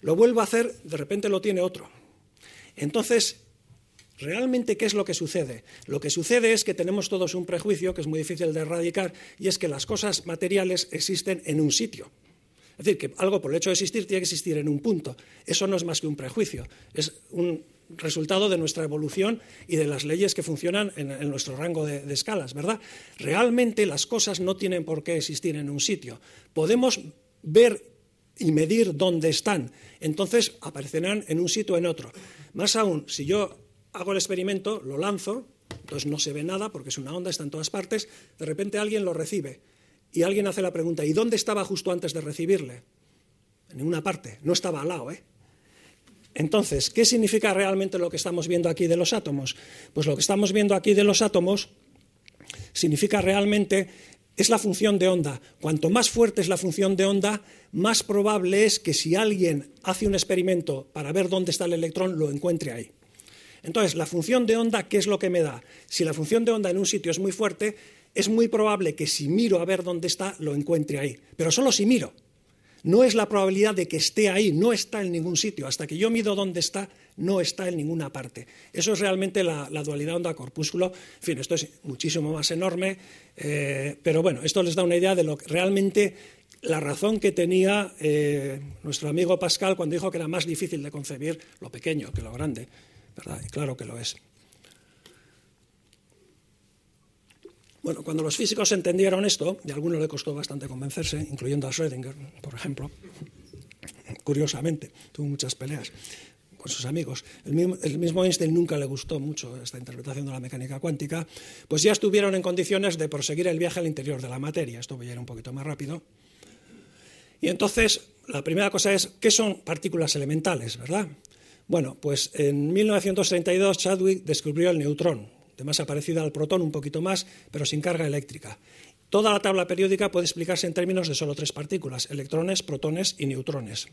[SPEAKER 2] Lo vuelvo a hacer, de repente lo tiene otro. Entonces, Realmente, ¿qué es lo que sucede? Lo que sucede es que tenemos todos un prejuicio que es muy difícil de erradicar y es que las cosas materiales existen en un sitio. Es decir, que algo por el hecho de existir tiene que existir en un punto. Eso no es más que un prejuicio, es un resultado de nuestra evolución y de las leyes que funcionan en, nuestro rango de, escalas, ¿verdad? Realmente las cosas no tienen por qué existir en un sitio. Podemos ver y medir dónde están. Entonces aparecerán en un sitio o en otro. Más aún, si yo hago el experimento, lo lanzo, entonces no se ve nada porque es una onda, está en todas partes, de repente alguien lo recibe y alguien hace la pregunta, ¿y dónde estaba justo antes de recibirle? En ninguna parte, no estaba al lado, ¿eh? Entonces, ¿qué significa realmente lo que estamos viendo aquí de los átomos? Pues lo que estamos viendo aquí de los átomos significa realmente es la función de onda. Cuanto más fuerte es la función de onda, más probable es que si alguien hace un experimento para ver dónde está el electrón, lo encuentre ahí. Entonces, la función de onda, ¿qué es lo que me da? Si la función de onda en un sitio es muy fuerte, es muy probable que si miro a ver dónde está, lo encuentre ahí. Pero solo si miro. No es la probabilidad de que esté ahí, no está en ningún sitio. Hasta que yo mido dónde está, no está en ninguna parte. Eso es realmente la, dualidad onda-corpúsculo. En fin, esto es muchísimo más enorme, eh, pero bueno, esto les da una idea de lo que realmente la razón que tenía eh, nuestro amigo Pascal cuando dijo que era más difícil de concebir lo pequeño que lo grande. Y claro que lo es. Bueno, cuando los físicos entendieron esto, y a algunos le costó bastante convencerse, incluyendo a Schrödinger, por ejemplo, <laughs> curiosamente, tuvo muchas peleas con sus amigos. El mismo, el mismo, Einstein nunca le gustó mucho esta interpretación de la mecánica cuántica, pues ya estuvieron en condiciones de proseguir el viaje al interior de la materia. Esto voy a ir un poquito más rápido. Y entonces, la primera cosa es, ¿qué son partículas elementales, verdad? Bueno, pues en 1932 Chadwick descubrió el neutrón, de masa parecida al protón un poquito más, pero sin carga eléctrica. Toda la tabla periódica puede explicarse en términos de solo tres partículas, electrones, protones y neutrones.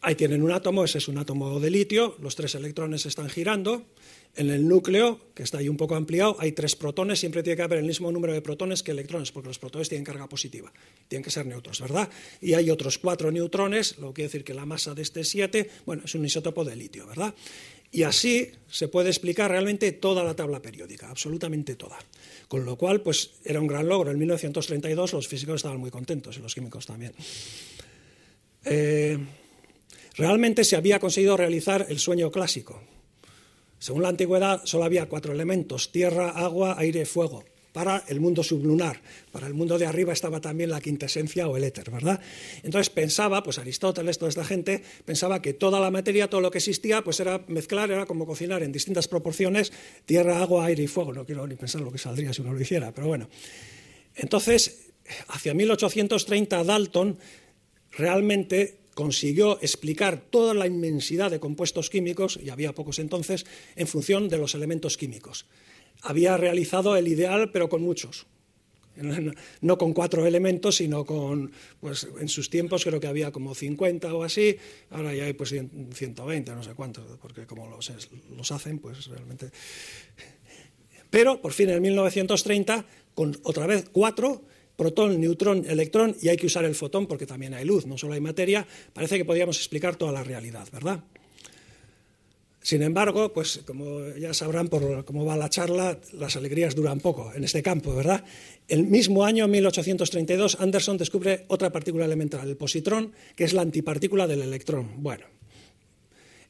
[SPEAKER 2] Ahí tienen un átomo, ese es un átomo de litio, los tres electrones están girando, en el núcleo, que está ahí un poco ampliado, hay tres protones, siempre tiene que haber el mismo número de protones que electrones, porque los protones tienen carga positiva, tienen que ser neutros, ¿verdad? Y hay otros cuatro neutrones, lo que quiere decir que la masa de este siete, bueno, es un isótopo de litio, ¿verdad? Y así se puede explicar realmente toda la tabla periódica, absolutamente toda. Con lo cual, pues era un gran logro. En 1932 los físicos estaban muy contentos y los químicos también. Eh, realmente se había conseguido realizar el sueño clásico, según la antigüedad, solo había cuatro elementos, tierra, agua, aire, y fuego, para el mundo sublunar. Para el mundo de arriba estaba también la quintesencia o el éter, ¿verdad? Entonces pensaba, pues Aristóteles, toda esta gente, pensaba que toda la materia, todo lo que existía, pues era mezclar, era como cocinar en distintas proporciones tierra, agua, aire y fuego. No quiero ni pensar lo que saldría si uno lo hiciera, pero bueno. Entonces, hacia 1830 Dalton realmente consiguió explicar toda la inmensidad de compuestos químicos, y había pocos entonces, en función de los elementos químicos. Había realizado el ideal, pero con muchos. <laughs> No con cuatro elementos, sino con, pues en sus tiempos creo que había como 50 o así, ahora ya hay pues 120, no sé cuántos, porque como los, los hacen, pues realmente. Pero por fin en 1930, con otra vez cuatro, protón, neutrón, electrón y hay que usar el fotón porque también hay luz, no solo hay materia. Parece que podríamos explicar toda la realidad, ¿verdad? Sin embargo, pues como ya sabrán por cómo va la charla, las alegrías duran poco en este campo, ¿verdad? El mismo año, 1832, Anderson descubre otra partícula elemental, el positrón, que es la antipartícula del electrón. Bueno,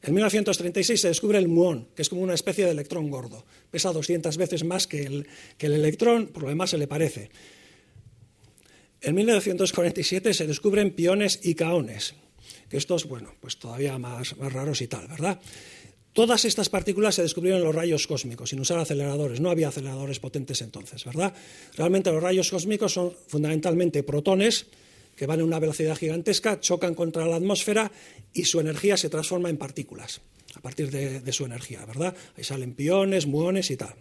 [SPEAKER 2] en 1936 se descubre el muón, que es como una especie de electrón gordo. Pesa 200 veces más que el, que el electrón, por lo demás se le parece. En 1947 se descubren piones y caones, que estos, bueno, pues todavía más, raros y tal, ¿verdad? Todas estas partículas se descubrieron en los rayos cósmicos, sin usar aceleradores. No había aceleradores potentes entonces, ¿verdad? Realmente los rayos cósmicos son fundamentalmente protones que van a una velocidad gigantesca, chocan contra la atmósfera y su energía se transforma en partículas, a partir de, de su energía, ¿verdad? Ahí salen piones, muones y tal.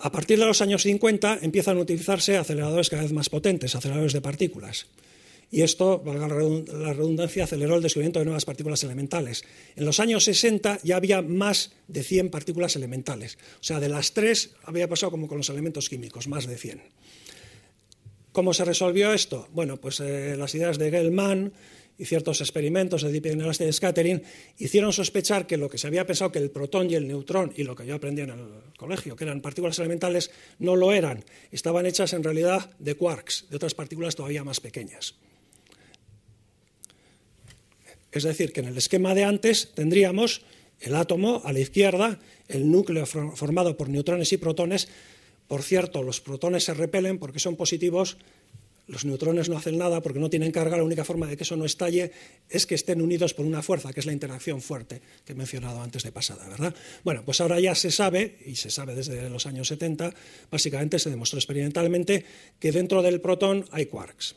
[SPEAKER 2] A partir de los años 50 empiezan a utilizarse aceleradores cada vez más potentes, aceleradores de partículas. Y esto, valga la redundancia, aceleró el descubrimiento de nuevas partículas elementales. En los años 60 ya había más de 100 partículas elementales. O sea, de las tres había pasado como con los elementos químicos, más de 100. ¿Cómo se resolvió esto? Bueno, pues eh, las ideas de Gell-Mann, y ciertos experimentos de Deep Inelastic Scattering hicieron sospechar que lo que se había pensado que el protón y el neutrón y lo que yo aprendí en el colegio, que eran partículas elementales, no lo eran. Estaban hechas en realidad de quarks, de otras partículas todavía más pequeñas. Es decir, que en el esquema de antes tendríamos el átomo a la izquierda, el núcleo formado por neutrones y protones. Por cierto, los protones se repelen porque son positivos los neutrones no hacen nada porque no tienen carga, la única forma de que eso no estalle es que estén unidos por una fuerza, que es la interacción fuerte que he mencionado antes de pasada, ¿verdad? Bueno, pues ahora ya se sabe, y se sabe desde los años 70, básicamente se demostró experimentalmente que dentro del protón hay quarks.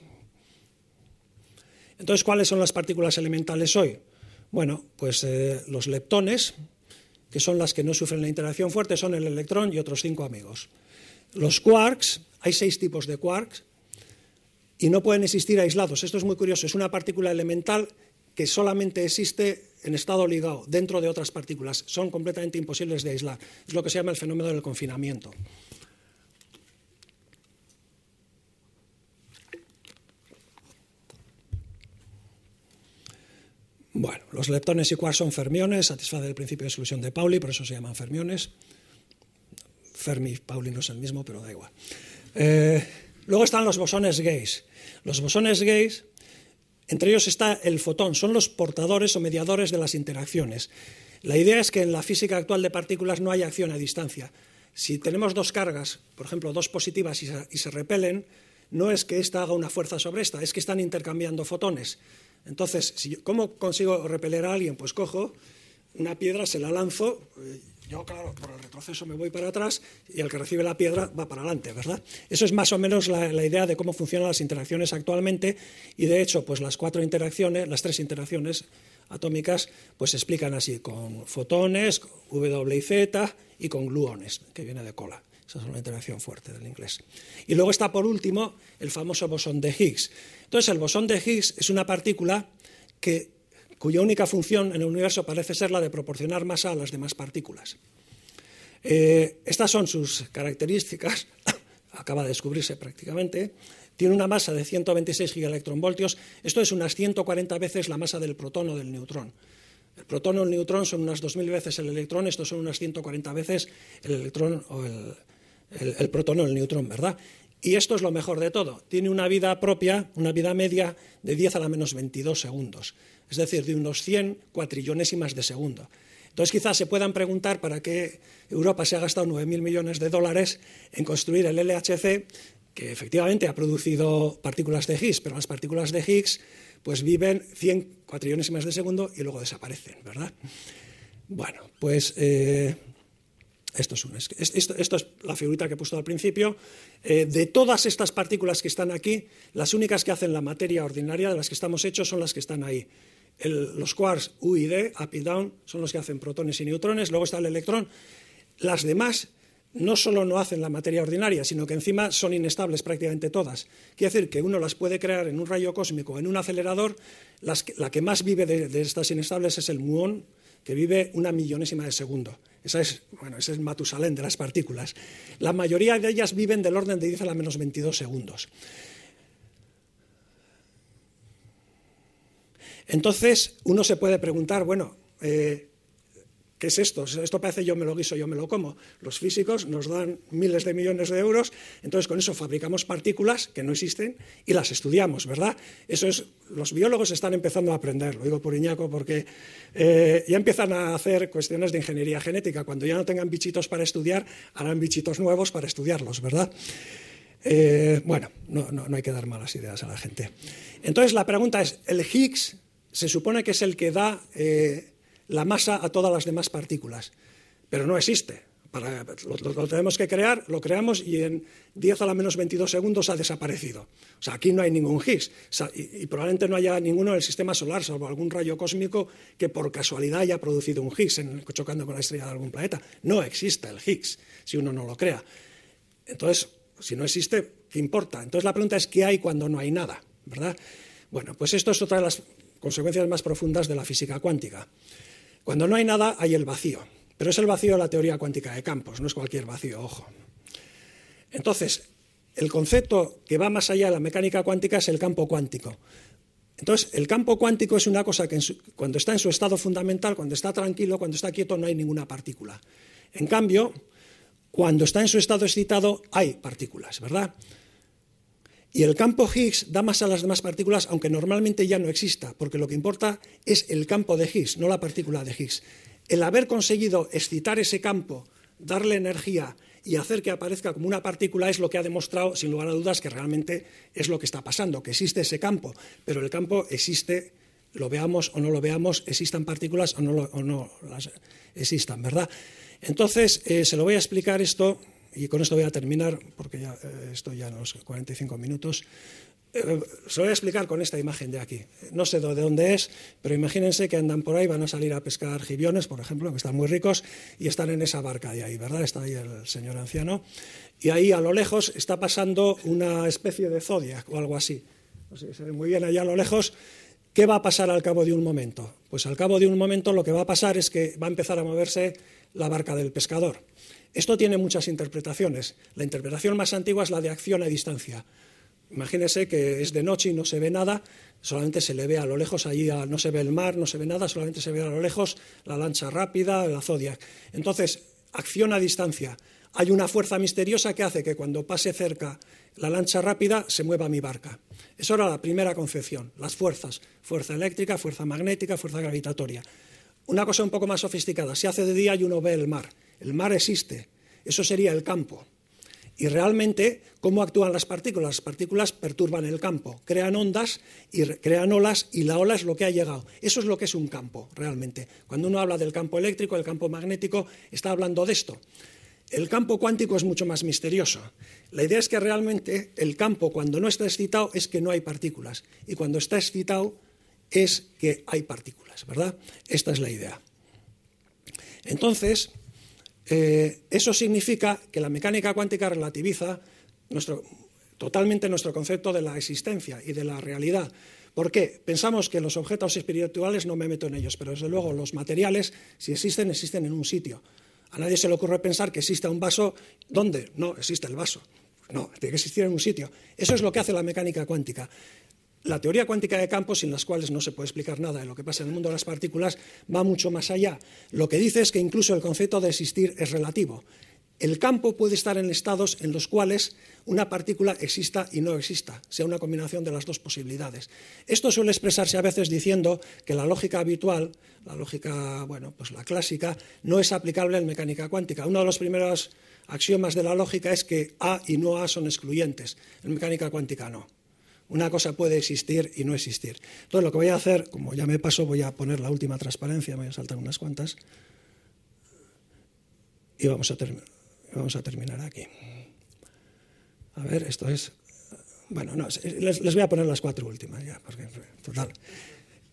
[SPEAKER 2] Entonces, ¿cuáles son las partículas elementales hoy? Bueno, pues eh, los leptones, que son las que no sufren la interacción fuerte, son el electrón y otros cinco amigos. Los quarks, hay seis tipos de quarks, y no pueden existir aislados. Esto es muy curioso, es una partícula elemental que solamente existe en estado ligado dentro de otras partículas. Son completamente imposibles de aislar. Es lo que se llama el fenómeno del confinamiento. Bueno, los leptones y quarks son fermiones, satisfacen el principio de exclusión de Pauli, por eso se llaman fermiones. Fermi, y Pauli no es el mismo, pero da igual. Eh, Luego están los bosones gays. Los bosones gays, entre ellos está el fotón, son los portadores o mediadores de las interacciones. La idea es que en la física actual de partículas no hay acción a distancia. Si tenemos dos cargas, por ejemplo, dos positivas y se, repelen, no es que ésta haga una fuerza sobre esta, es que están intercambiando fotones. Entonces, ¿cómo consigo repeler a alguien? Pues cojo una piedra, se la lanzo, eh, yo, claro, por el retroceso me voy para atrás y el que recibe la piedra va para adelante, ¿verdad? Eso es más o menos la, idea de cómo funcionan las interacciones actualmente y de hecho, pues las cuatro interacciones, las tres interacciones atómicas, pues se explican así, con fotones, W y Z y con gluones, que viene de cola. Esa es una interacción fuerte del inglés. Y luego está por último el famoso bosón de Higgs. Entonces, el bosón de Higgs es una partícula que cuya única función en el universo parece ser la de proporcionar masa a las demás partículas. Eh, estas son sus características, <laughs> acaba de descubrirse prácticamente. Tiene una masa de 126 gigaelectronvoltios, esto es unas 140 veces la masa del protón o del neutrón. El protón o el neutrón son unas 2.000 veces el electrón, esto son unas 140 veces el electrón o el, el, el protón o el neutrón, ¿verdad? Y esto es lo mejor de todo. Tiene una vida propia, una vida media de 10 a la menos 22 segundos, es decir, de unos 100 más de segundo. Entonces quizás se puedan preguntar para qué Europa se ha gastado 9.000 millones de dólares en construir el LHC, que efectivamente ha producido partículas de Higgs, pero las partículas de Higgs pues viven 100 más de segundo y luego desaparecen, ¿verdad? Bueno, pues... Eh, esto es, la figurita que he puesto al principio. Eh, de todas estas partículas que están aquí, las únicas que hacen la materia ordinaria de las que estamos hechos son las que están ahí. los quarks U y D, up y down, son los que hacen protones y neutrones. Luego está el electrón. Las demás no solo no hacen la materia ordinaria, sino que encima son inestables prácticamente todas. Quiere decir que uno las puede crear en un rayo cósmico, en un acelerador. la que más vive de, de estas inestables es el muón, que vive una millonésima de segundo. Esa es, bueno, ese es Matusalén de las partículas. La mayoría de ellas viven del orden de 10 a la menos 22 segundos. Entonces, uno se puede preguntar, bueno, eh, ¿Qué es esto? Esto parece yo me lo guiso, yo me lo como. Los físicos nos dan miles de millones de euros, entonces con eso fabricamos partículas que no existen y las estudiamos, ¿verdad? Eso es, los biólogos están empezando a aprender, lo digo por Iñaco, porque eh, ya empiezan a hacer cuestiones de ingeniería genética. Cuando ya no tengan bichitos para estudiar, harán bichitos nuevos para estudiarlos, ¿verdad? Eh, bueno, no, hay que dar malas ideas a la gente. Entonces la pregunta es, ¿el Higgs se supone que es el que da eh, la masa a todas las demás partículas. Pero no existe. lo, tenemos que crear, lo creamos y en 10 a la menos 22 segundos ha desaparecido. O sea, aquí no hay ningún Higgs y, probablemente no haya ninguno en el sistema solar, salvo algún rayo cósmico que por casualidad haya producido un Higgs chocando con la estrella de algún planeta. No existe el Higgs si uno no lo crea. Entonces, si no existe, ¿qué importa? Entonces la pregunta es ¿qué hay cuando no hay nada? Bueno, pues esto es otra de las consecuencias más profundas de la física cuántica. Cuando no hay nada, hay el vacío. Pero es el vacío de la teoría cuántica de campos, no es cualquier vacío, ojo. Entonces, el concepto que va más allá de la mecánica cuántica es el campo cuántico. Entonces, el campo cuántico es una cosa que cuando está en su estado fundamental, cuando está tranquilo, cuando está quieto, no hay ninguna partícula. En cambio, cuando está en su estado excitado, hay partículas, ¿verdad? Y el campo Higgs da más a las demás partículas, aunque normalmente ya no exista, porque lo que importa es el campo de Higgs, no la partícula de Higgs. El haber conseguido excitar ese campo, darle energía y hacer que aparezca como una partícula es lo que ha demostrado, sin lugar a dudas, que realmente es lo que está pasando, que existe ese campo, pero el campo existe, lo veamos o no lo veamos, existan partículas o no, las existan, ¿verdad? Entonces, eh, se lo voy a explicar esto y con esto voy a terminar, porque ya eh, estoy ya en los 45 minutos, eh, se lo voy a explicar con esta imagen de aquí. No sé de dónde es, pero imagínense que andan por ahí, van a salir a pescar gibiones, por ejemplo, que están muy ricos, y están en esa barca de ahí, ¿verdad? Está ahí el señor anciano. Y ahí a lo lejos está pasando una especie de zodiac o algo así. No sé, se ve muy bien allá a lo lejos. ¿Qué va a pasar al cabo de un momento? Pues al cabo de un momento lo que va a pasar es que va a empezar a moverse la barca del pescador. Esto tiene muchas interpretaciones. La interpretación más antigua es la de acción a distancia. Imagínense que es de noche y no se ve nada, solamente se le ve a lo lejos, no se ve el mar, no se ve nada, solamente se ve a lo lejos la lancha rápida, la Zodiac. Entonces, acción a distancia. Hay una fuerza misteriosa que hace que cuando pase cerca la lancha rápida se mueva mi barca. Esa era la primera concepción, las fuerzas, fuerza eléctrica, fuerza magnética, fuerza gravitatoria. Una cosa un poco más sofisticada, Si hace de día y uno ve el mar. El mar existe. Eso sería el campo. Y realmente, ¿cómo actúan las partículas? Las partículas perturban el campo, crean ondas y crean olas y la ola es lo que ha llegado. Eso es lo que es un campo, realmente. Cuando uno habla del campo eléctrico, el campo magnético, está hablando de esto. El campo cuántico es mucho más misterioso. La idea es que realmente el campo cuando no está excitado es que no hay partículas y cuando está excitado es que hay partículas, ¿verdad? Esta es la idea. Entonces, eh, eso significa que la mecánica cuántica relativiza nuestro, totalmente nuestro concepto de la existencia y de la realidad. ¿Por qué? Pensamos que los objetos espirituales no me meto en ellos, pero desde luego los materiales, si existen, existen en un sitio. A nadie se le ocurre pensar que exista un vaso. ¿Dónde? No, existe el vaso. No, tiene que existir en un sitio. Eso es lo que hace la mecánica cuántica la teoría cuántica de campos, sin las cuales no se puede explicar nada de lo que pasa en el mundo de las partículas, va mucho más allá. Lo que dice es que incluso el concepto de existir es relativo. El campo puede estar en estados en los cuales una partícula exista y no exista, sea una combinación de las dos posibilidades. Esto suele expresarse a veces diciendo que la lógica habitual, la lógica, bueno, pues la clásica, no es aplicable en mecánica cuántica. Uno de los primeros axiomas de la lógica es que A y no A son excluyentes. En mecánica cuántica no. Una cosa puede existir y no existir. Entonces, lo que voy a hacer, como ya me paso, voy a poner la última transparencia, me voy a saltar unas cuantas. Y vamos a, vamos a terminar aquí. A ver, esto es. Bueno, no, les, les voy a poner las cuatro últimas ya, porque. Total.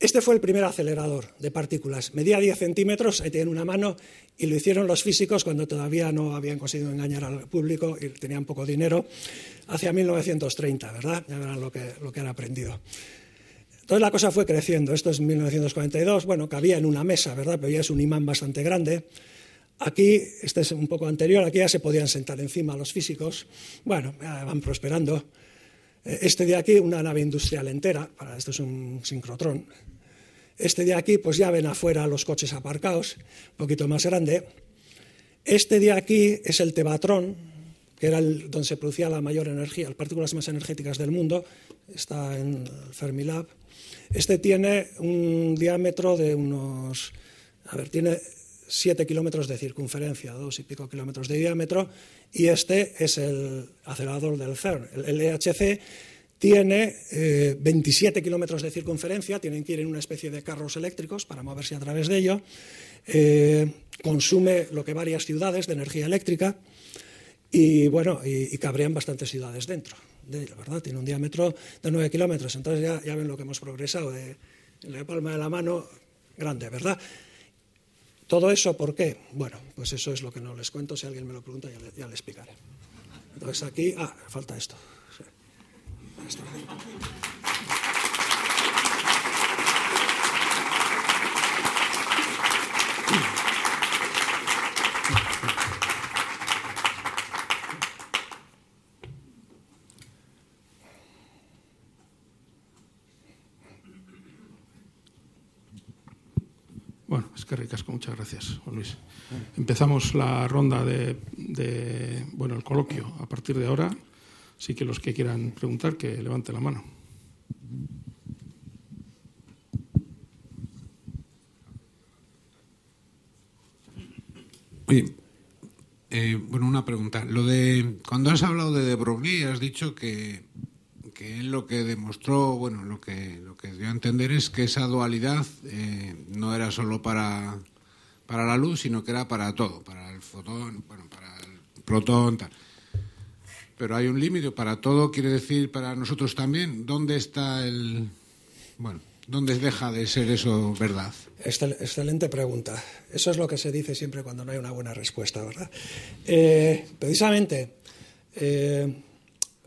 [SPEAKER 2] Este fue el primer acelerador de partículas. Medía 10 centímetros, ahí tienen una mano, y lo hicieron los físicos cuando todavía no habían conseguido engañar al público y tenían poco dinero, hacia 1930, ¿verdad? Ya verán lo que, lo que han aprendido. Entonces la cosa fue creciendo. Esto es 1942, bueno, cabía en una mesa, ¿verdad? Pero ya es un imán bastante grande. Aquí, este es un poco anterior, aquí ya se podían sentar encima los físicos. Bueno, van prosperando. Eh, este de aquí, una nave industrial entera, para esto es un sincrotrón. Este de aquí, pues ya ven afuera los coches aparcados, un poquito más grande. Este de aquí es el Tebatrón, que era el, donde se producía la mayor energía, las partículas más energéticas del mundo, está en Fermilab. Este tiene un diámetro de unos, a ver, tiene 7 kilómetros de circunferencia, dos y pico kilómetros de diámetro, y este es el acelerador del CERN. El LHC e tiene 27 eh, kilómetros de circunferencia, tienen que ir en una especie de carros eléctricos para moverse a través de ello, eh, consume lo que varias ciudades de energía eléctrica y bueno, y, cabrían bastantes ciudades dentro. De, verdad, tiene un diámetro de 9 kilómetros, entonces ya, ven lo que hemos progresado de, eh, en la palma de la mano, grande, ¿verdad? ¿Todo eso por qué? Bueno, pues eso es lo que no les cuento. Si alguien me lo pregunta, ya le, explicaré. Entonces aquí, ah, falta esto.
[SPEAKER 1] Qué ricasco, muchas gracias, Juan Luis. Empezamos la ronda de, bueno, el coloquio a partir de ahora. Así que los que quieran preguntar, que levanten la mano.
[SPEAKER 3] Eh, bueno, una pregunta. Lo de cuando has hablado de De Broglie, has dicho que que él lo que demostró, bueno, lo que, lo que dio a entender es que esa dualidad eh, no era solo para, para la luz, sino que era para todo, para el fotón, bueno, para el protón, tal. Pero hay un límite para todo, quiere decir para nosotros también.
[SPEAKER 2] ¿Dónde está el. Bueno, ¿dónde deja de ser eso verdad? excelente pregunta. Eso es lo que se dice siempre cuando no hay una buena respuesta, ¿verdad? Eh, precisamente. Eh,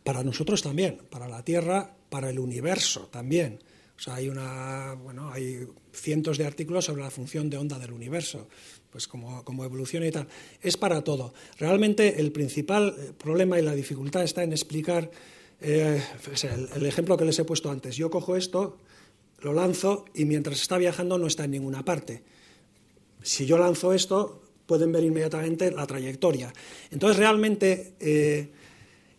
[SPEAKER 2] para nosotros también, para la Tierra, para el universo también. O sea, hay, una, bueno, hay cientos de artículos sobre la función de onda del universo, pues como, evoluciona y tal. Es para todo. Realmente el principal eh, problema y la dificultad está en explicar eh, el, ejemplo que les he puesto antes. Yo cojo esto, lo lanzo y mientras está viajando no está en ninguna parte. Si yo lanzo esto, pueden ver inmediatamente la trayectoria. Entonces, realmente... Eh,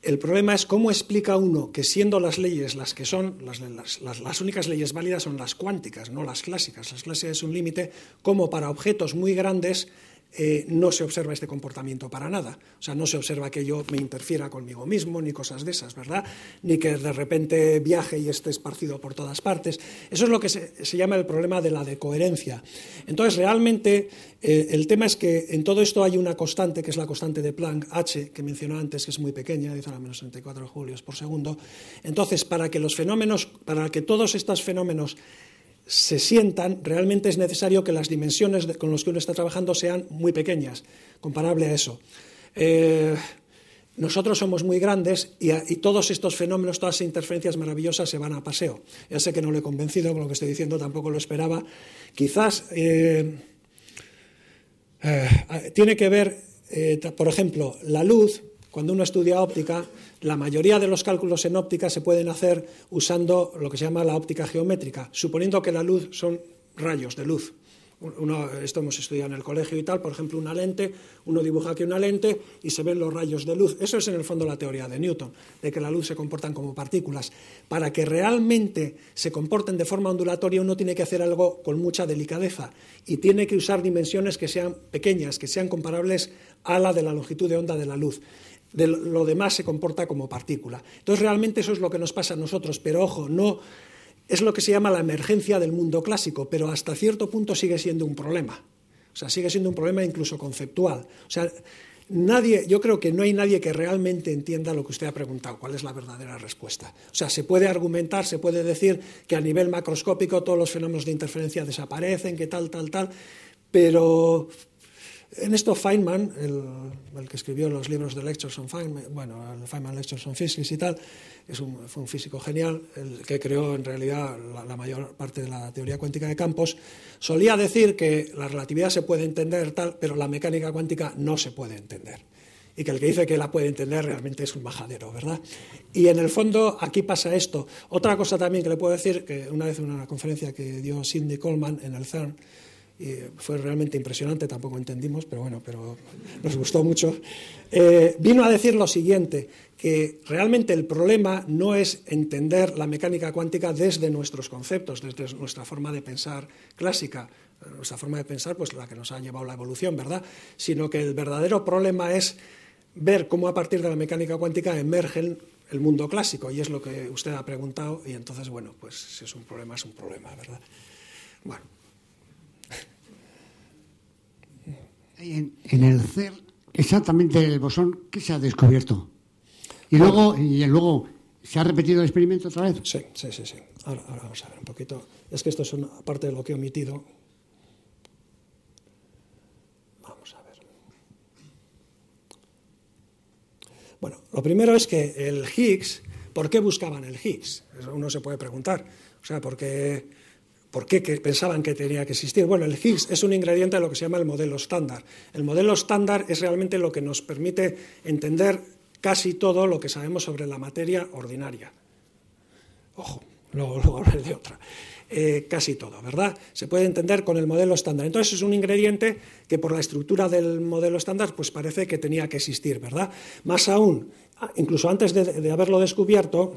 [SPEAKER 2] el problema es cómo explica uno que siendo las leyes las que son, las, únicas leyes válidas son las cuánticas, no las clásicas. Las clásicas es un límite, como para objetos muy grandes eh, no se observa este comportamiento para nada. O sea, no se observa que yo me interfiera conmigo mismo, ni cosas de esas, ¿verdad? Ni que de repente viaje y esté esparcido por todas partes. Eso es lo que se, llama el problema de la decoherencia. Entonces, realmente, eh, el tema es que en todo esto hay una constante, que es la constante de Planck, H, que mencionó antes, que es muy pequeña, dice a menos 34 julios por segundo. Entonces, para que los fenómenos, para que todos estos fenómenos se sientan, realmente es necesario que las dimensiones con las que uno está trabajando sean muy pequeñas, comparable a eso. Eh, nosotros somos muy grandes y, todos estos fenómenos, todas esas interferencias maravillosas se van a paseo. Ya sé que no lo he convencido con lo que estoy diciendo, tampoco lo esperaba. Quizás eh, eh, tiene que ver, por ejemplo, la luz, cuando uno estudia óptica, la mayoría de los cálculos en óptica se pueden hacer usando lo que se llama la óptica geométrica, suponiendo que la luz son rayos de luz. Uno, esto hemos estudiado en el colegio y tal, por ejemplo, una lente, uno dibuja aquí una lente y se ven los rayos de luz. Eso es en el fondo la teoría de Newton, de que la luz se comportan como partículas. Para que realmente se comporten de forma ondulatoria uno tiene que hacer algo con mucha delicadeza y tiene que usar dimensiones que sean pequeñas, que sean comparables a la de la longitud de onda de la luz de lo demás se comporta como partícula. Entonces realmente eso es lo que nos pasa a nosotros, pero ojo, no es lo que se llama la emergencia del mundo clásico, pero hasta cierto punto sigue siendo un problema. O sea, sigue siendo un problema incluso conceptual. O sea, nadie, yo creo que no hay nadie que realmente entienda lo que usted ha preguntado, cuál es la verdadera respuesta. O sea, se puede argumentar, se puede decir que a nivel macroscópico todos los fenómenos de interferencia desaparecen, que tal, tal, tal, pero en esto Feynman, el, que escribió los libros de Lectures on Feynman, bueno, Feynman Lectures on Physics y tal, es un, fue un físico genial, el que creó en realidad la, la, mayor parte de la teoría cuántica de campos, solía decir que la relatividad se puede entender tal, pero la mecánica cuántica no se puede entender. Y que el que dice que la puede entender realmente es un majadero, ¿verdad? Y en el fondo aquí pasa esto. Otra cosa también que le puedo decir, que una vez en una conferencia que dio Sidney Coleman en el CERN, fue realmente impresionante, tampoco entendimos, pero bueno, pero nos gustó mucho, eh, vino a decir lo siguiente, que realmente el problema no es entender la mecánica cuántica desde nuestros conceptos, desde nuestra forma de pensar clásica, nuestra forma de pensar, pues la que nos ha llevado la evolución, ¿verdad? Sino que el verdadero problema es ver cómo a partir de la mecánica cuántica emergen el mundo clásico, y es lo que usted ha preguntado, y entonces, bueno, pues si es un problema, es un problema, ¿verdad? Bueno, en, el
[SPEAKER 3] CER exactamente el bosón qué se ha descubierto. Y luego,
[SPEAKER 2] y luego se ha repetido el experimento otra vez. Sí, sí, sí, sí. Ahora, vamos a ver un poquito. Es que esto es una parte de lo que he omitido. Vamos a ver. Bueno, lo primero es que el Higgs, ¿por qué buscaban el Higgs? uno se puede preguntar. O sea, ¿por qué…? ¿Por qué pensaban que tenía que existir? Bueno, el Higgs es un ingrediente de lo que se llama el modelo estándar. El modelo estándar es realmente lo que nos permite entender casi todo lo que sabemos sobre la materia ordinaria. Ojo, luego, luego hablaré de otra. Eh, casi todo, ¿verdad? Se puede entender con el modelo estándar. Entonces es un ingrediente que por la estructura del modelo estándar pues parece que tenía que existir, ¿verdad? Más aún, ah, incluso antes de haberlo descubierto,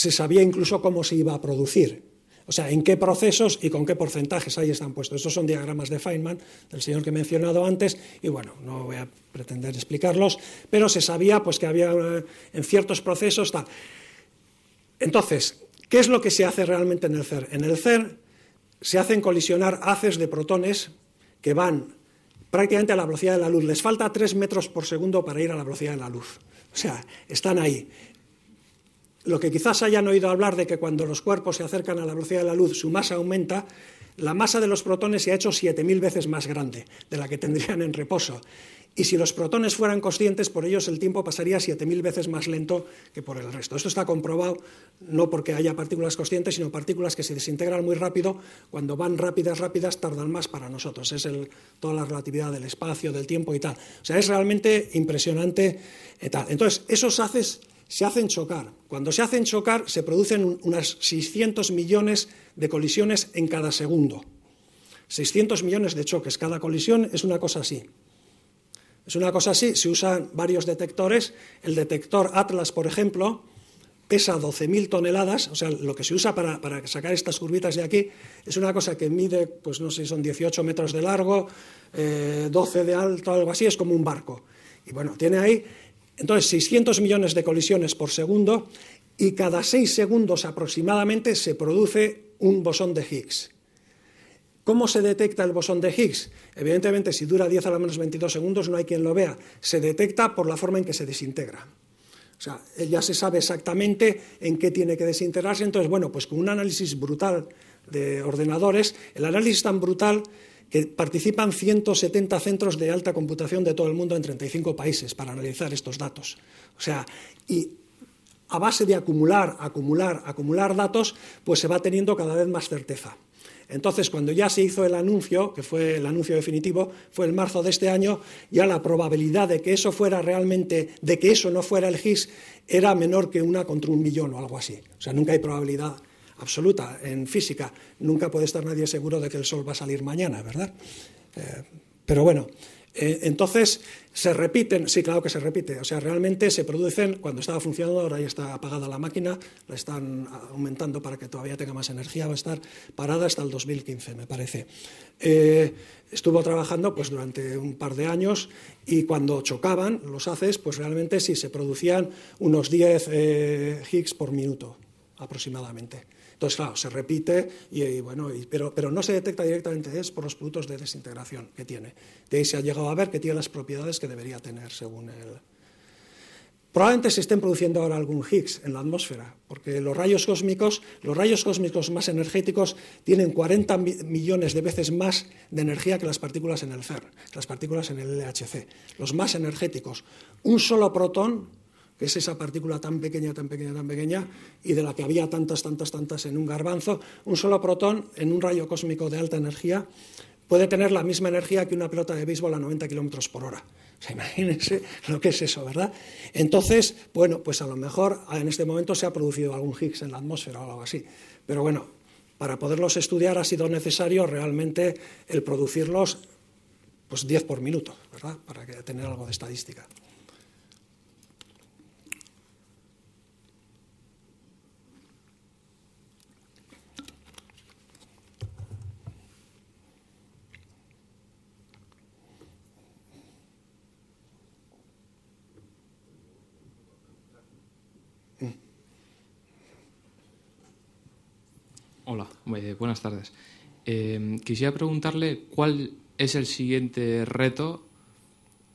[SPEAKER 2] se sabía incluso cómo se iba a producir. O sea, en qué procesos y con qué porcentajes ahí están puestos. Estos son diagramas de Feynman, del señor que he mencionado antes, y bueno, no voy a pretender explicarlos, pero se sabía pues que había eh, en ciertos procesos tal. Entonces, ¿qué es lo que se hace realmente en el CER? En el CER se hacen colisionar haces de protones que van prácticamente a la velocidad de la luz. Les falta 3 metros por segundo para ir a la velocidad de la luz. O sea, están ahí. Lo que quizás hayan oído hablar de que cuando los cuerpos se acercan a la velocidad de la luz su masa aumenta, la masa de los protones se ha hecho 7.000 veces más grande de la que tendrían en reposo. Y si los protones fueran conscientes, por ellos el tiempo pasaría 7.000 veces más lento que por el resto. Esto está comprobado no porque haya partículas conscientes, sino partículas que se desintegran muy rápido. Cuando van rápidas, rápidas, tardan más para nosotros. Es toda la relatividad del espacio, del tiempo y tal. O sea, es realmente impresionante. Y eh, tal. Entonces, esos haces se hacen chocar. Cuando se hacen chocar se producen unas 600 millones de colisiones en cada segundo. 600 millones de choques. Cada colisión es una cosa así. Es una cosa así. Se usan varios detectores. El detector Atlas, por ejemplo, pesa 12.000 toneladas. O sea, lo que se usa para, sacar estas curvitas de aquí es una cosa que mide, pues no sé, son 18 metros de largo, 12 eh, de alto, algo así. Es como un barco. Y bueno, tiene ahí entonces, 600 millones de colisiones por segundo y cada 6 segundos aproximadamente se produce un bosón de Higgs. ¿Cómo se detecta el bosón de Higgs? Evidentemente, si dura 10 a lo menos 22 segundos, no hay quien lo vea. Se detecta por la forma en que se desintegra. O sea, eh, ya se sabe exactamente en qué tiene que desintegrarse. Entonces, bueno, pues con un análisis brutal de ordenadores, el análisis tan brutal que participan 170 centros de alta computación de todo el mundo en 35 países para analizar estos datos. O sea, y a base de acumular, acumular, acumular datos, pues se va teniendo cada vez más certeza. Entonces, cuando ya se hizo el anuncio, que fue el anuncio definitivo, fue en marzo de este año, ya la probabilidad de que eso fuera realmente, de que eso no fuera el GIS, era menor que una contra un millón o algo así. O sea, nunca hay probabilidad absoluta en física. Nunca puede estar nadie seguro de que el sol va a salir mañana, ¿verdad? Eh, pero bueno, eh, entonces se repiten, sí, claro que se repite, o sea, realmente se producen, cuando estaba funcionando, ahora ya está apagada la máquina, la están aumentando para que todavía tenga más energía, va a estar parada hasta el 2015, me parece. Eh, estuvo trabajando pues durante un par de años y cuando chocaban los haces, pues realmente sí, se producían unos 10 Higgs por minuto aproximadamente. Entonces, claro, se repite, y, bueno, pero, pero no se detecta directamente es por los productos de desintegración que tiene. De ahí se ha llegado a ver que tiene las propiedades que debería tener según él. Probablemente se estén produciendo ahora algún Higgs en la atmósfera, porque los rayos cósmicos, los rayos cósmicos más energéticos tienen 40 millones de veces más de energía que las partículas en el CERN, las partículas en el LHC, los más energéticos. Un solo protón que es esa partícula tan pequeña, tan pequeña, tan pequeña, y de la que había tantas, tantas, tantas en un garbanzo, un solo protón en un rayo cósmico de alta energía puede tener la misma energía que una pelota de béisbol a 90 kilómetros por hora. <laughs> imagínense lo que es eso, ¿verdad? Entonces, bueno, pues a lo mejor en este momento se ha producido algún Higgs en la atmósfera o algo así. Pero bueno, para poderlos estudiar ha sido necesario realmente el producirlos pues 10 por minuto, ¿verdad? Para tener algo de estadística.
[SPEAKER 1] Hola, eh, buenas tardes. Eh, quisiera preguntarle cuál es el siguiente reto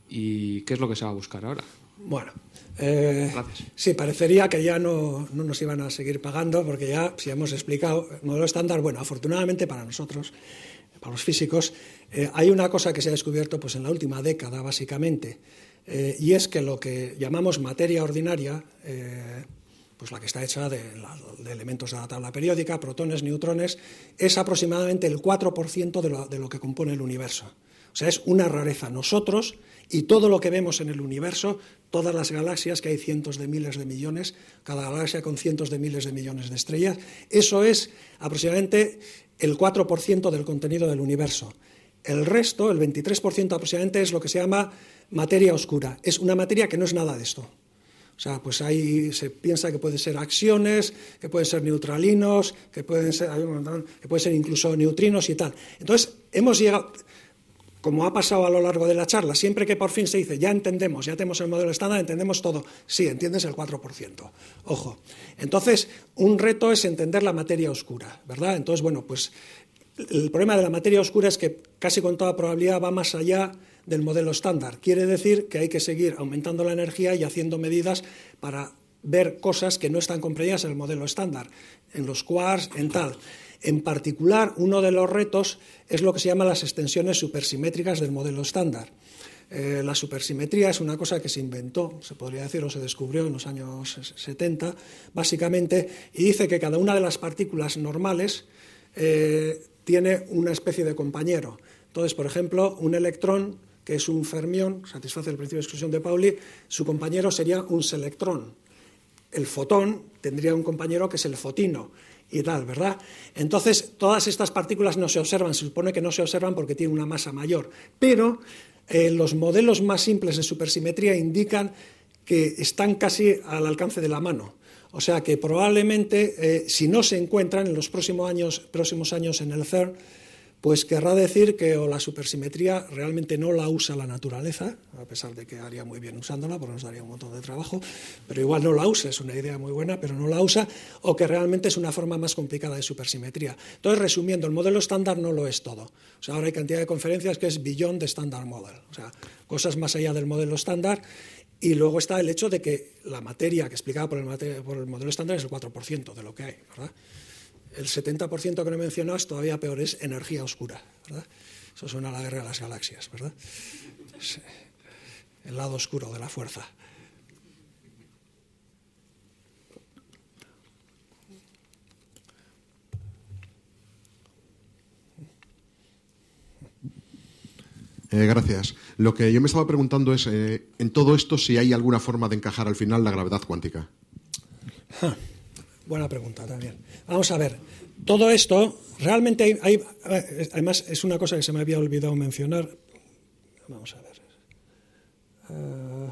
[SPEAKER 1] y qué es lo que se va a buscar ahora.
[SPEAKER 2] Bueno, eh, sí, parecería que ya no, nos iban a seguir pagando porque ya, si hemos explicado, el modelo estándar, bueno, afortunadamente para nosotros, para los físicos, eh, hay una cosa que se ha descubierto pues, en la última década, básicamente, y es que lo que llamamos materia ordinaria, pues la que está hecha de, elementos de la tabla periódica, protones, neutrones, es aproximadamente el 4% de lo que compone el universo. O sea, es una rareza. Nosotros y todo lo que vemos en el universo, todas las galaxias, que hay cientos de miles de millones, cada galaxia con cientos de miles de millones de estrellas, eso es aproximadamente el 4% del contenido del universo. El resto, el 23% aproximadamente, es lo que se llama materia oscura. Es una materia que no es nada de esto. O sea, pues ahí se piensa que pueden ser acciones, que pueden ser neutralinos, que pueden ser, que ser incluso neutrinos y tal. Entonces, hemos llegado, como ha pasado a lo largo de la charla, siempre que por fin se dice, ya entendemos, ya tenemos el modelo estándar, entendemos todo. Sí, entiendes el 4%. Ojo. Entonces, un reto es entender la materia oscura, ¿verdad? Entonces, bueno, pues el problema de la materia oscura es que casi con toda probabilidad va más allá del modelo estándar. Quiere decir que hay que seguir aumentando la energía y haciendo medidas para ver cosas que no están comprendidas en el modelo estándar, en los quarks, en tal. En particular, uno de los retos es lo que se llama las extensiones supersimétricas del modelo estándar. Eh, la supersimetría es una cosa que se inventó, se podría decir, o se descubrió en los años 70, básicamente, y dice que cada una de las partículas normales eh, tiene una especie de compañero. Entonces, por ejemplo, un electrón que es un fermión, satisface el principio de exclusión de Pauli, su compañero sería un selectrón. El fotón tendría un compañero que es el fotino y tal, ¿verdad? Entonces, todas estas partículas no se observan, se supone que no se observan porque tienen una masa mayor, pero eh, los modelos más simples de supersimetría indican que están casi al alcance de la mano. O sea que probablemente, eh, si no se encuentran en los próximos años, próximos años en el CERN, pues querrá decir que o la supersimetría realmente no la usa la naturaleza, a pesar de que haría muy bien usándola, porque nos daría un montón de trabajo, pero igual no la usa, es una idea muy buena, pero no la usa, o que realmente es una forma más complicada de supersimetría. Entonces, resumiendo, el modelo estándar no lo es todo. O sea, ahora hay cantidad de conferencias que es billón de estándar Model, o sea, cosas más allá del modelo estándar, y luego está el hecho de que la materia que explicaba por el, por el modelo estándar es el 4% de lo que hay, ¿verdad? El 70% que no mencionas todavía peor es energía oscura, ¿verdad? Eso suena a la guerra de las galaxias, ¿verdad? el lado oscuro de la fuerza.
[SPEAKER 3] Eh, gracias. Lo que yo me estaba preguntando es, eh, en todo esto, si hay alguna forma de encajar al final la gravedad cuántica.
[SPEAKER 2] Buena pregunta también. Vamos a ver, todo esto realmente hay, además es una cosa que se me había olvidado mencionar. Vamos a ver. Ah.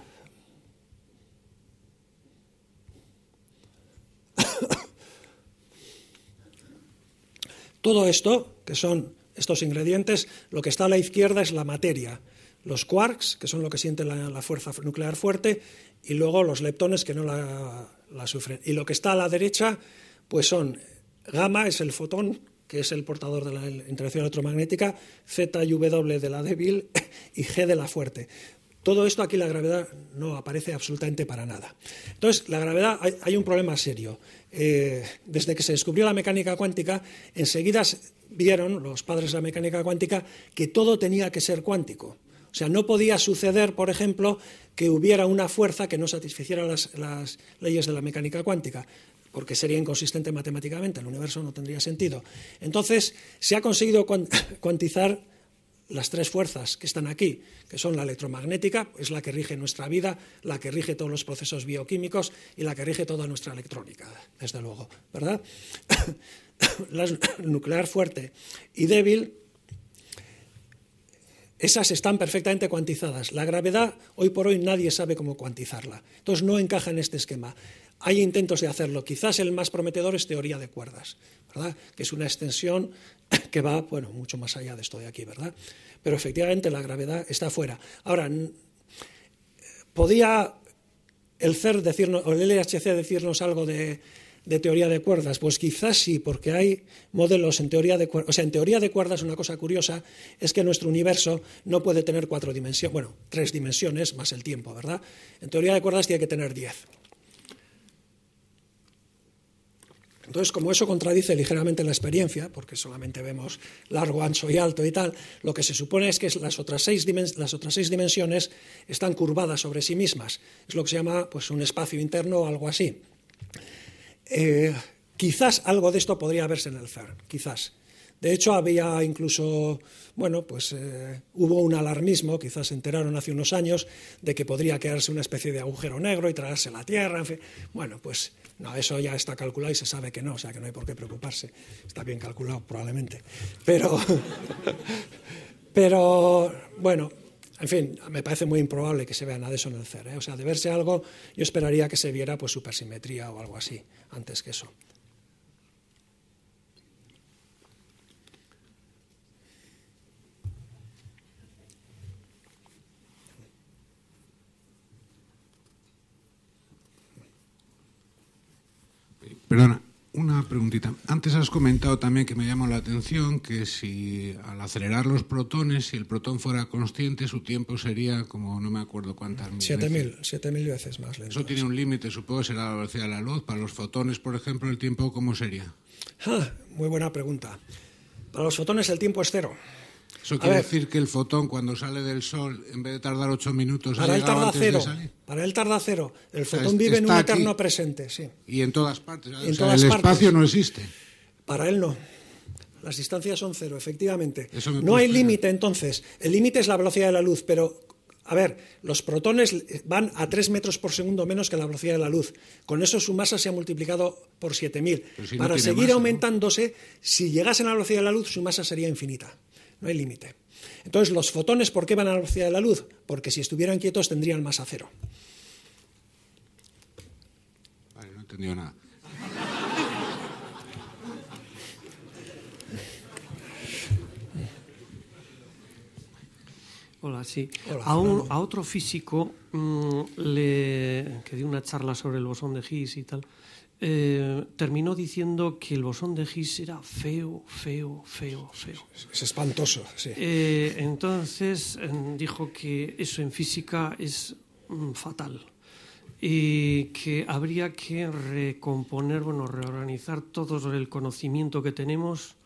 [SPEAKER 2] <coughs> todo esto, que son estos ingredientes, lo que está a la izquierda es la materia los quarks, que son lo que siente la, fuerza nuclear fuerte, y luego los leptones, que no la y lo que está a la derecha, pues son gamma, es el fotón, que es el portador de la interacción electromagnética, Z y W de la débil <laughs> y G de la fuerte. Todo esto aquí la gravedad no aparece absolutamente para nada. Entonces, la gravedad, hay, un problema serio. Eh, desde que se descubrió la mecánica cuántica, enseguida vieron los padres de la mecánica cuántica que todo tenía que ser cuántico. O sea, no podía suceder, por ejemplo, que hubiera una fuerza que no satisficiera las, leyes de la mecánica cuántica porque sería inconsistente matemáticamente, el universo no tendría sentido. Entonces, se ha conseguido <laughs> cuantizar las tres fuerzas que están aquí, que son la electromagnética, es la que rige nuestra vida, la que rige todos los procesos bioquímicos y la que rige toda nuestra electrónica, desde luego, ¿verdad? <coughs> la nuclear fuerte y débil esas están perfectamente cuantizadas. La gravedad, hoy por hoy, nadie sabe cómo cuantizarla. Entonces, no encaja en este esquema. Hay intentos de hacerlo. Quizás el más prometedor es teoría de cuerdas, ¿verdad? Que es una extensión que va, bueno, mucho más allá de esto de aquí, ¿verdad? Pero efectivamente la gravedad está fuera. Ahora, ¿podía el CER decirnos, o el LHC decirnos algo de, de teoría de cuerdas? Pues quizás sí, porque hay modelos en teoría de cuerdas. O sea, en teoría de cuerdas una cosa curiosa es que nuestro universo no puede tener cuatro dimensiones, bueno, tres dimensiones más el tiempo, ¿verdad? En teoría de cuerdas tiene que tener diez. Entonces, como eso contradice ligeramente la experiencia, porque solamente vemos largo, ancho y alto y tal, lo que se supone es que las otras seis, las otras seis dimensiones están curvadas sobre sí mismas. Es lo que se llama pues, un espacio interno o algo así. Eh, quizás algo de esto podría verse en el CERN, quizás. De hecho, había incluso, bueno, pues eh, hubo un alarmismo, quizás se enteraron hace unos años, de que podría quedarse una especie de agujero negro y traerse la Tierra, en fin. Bueno, pues no, eso ya está calculado y se sabe que no, o sea que no hay por qué preocuparse. Está bien calculado, probablemente. Pero, <laughs> pero bueno, en fin, me parece muy improbable que se vea nada de eso en el CER. E, ¿eh? O sea, de verse algo, yo esperaría que se viera pues supersimetría o algo así, antes que eso.
[SPEAKER 3] Perdona, una preguntita. Antes has comentado también que me llamó la atención que si al acelerar los protones, si el protón fuera consciente, su tiempo sería como no me acuerdo cuántas mil. 7000
[SPEAKER 2] veces. veces más lento.
[SPEAKER 3] Eso tiene un límite, supongo, será la velocidad de la luz. Para los fotones, por ejemplo, el tiempo, ¿cómo sería?
[SPEAKER 2] Ah, muy buena pregunta. Para los fotones, el tiempo es cero. Eso quiere decir
[SPEAKER 3] que el fotón cuando sale del sol, en vez de tardar ocho minutos, para ha él antes De salir.
[SPEAKER 2] Para él tarda cero. El fotón vive en un eterno presente, sí. Y en todas partes. En el espacio no existe. Para él no. Las distancias son cero, efectivamente. No hay límite entonces. El límite es la velocidad de la luz, pero a ver, los protones van a tres metros por segundo menos que la velocidad de la luz. Con eso su masa se ha multiplicado por 7.000. Para seguir aumentándose, si llegasen a la velocidad de la luz, su masa sería infinita no hay límite. Entonces, los fotones, ¿por qué van a la velocidad de la luz? Porque si estuvieran quietos tendrían masa cero.
[SPEAKER 3] Vale, no he entendido nada.
[SPEAKER 2] Hola, sí. a, otro físico mm, le, que dio una charla sobre el bosón de Higgs y tal, eh, terminó diciendo que el bosón de Higgs era feo, feo, feo, feo. Es espantoso, sí. Eh, entonces em, dijo que eso en física es mm, fatal y que habría que recomponer, bueno, reorganizar todo el conocimiento que tenemos.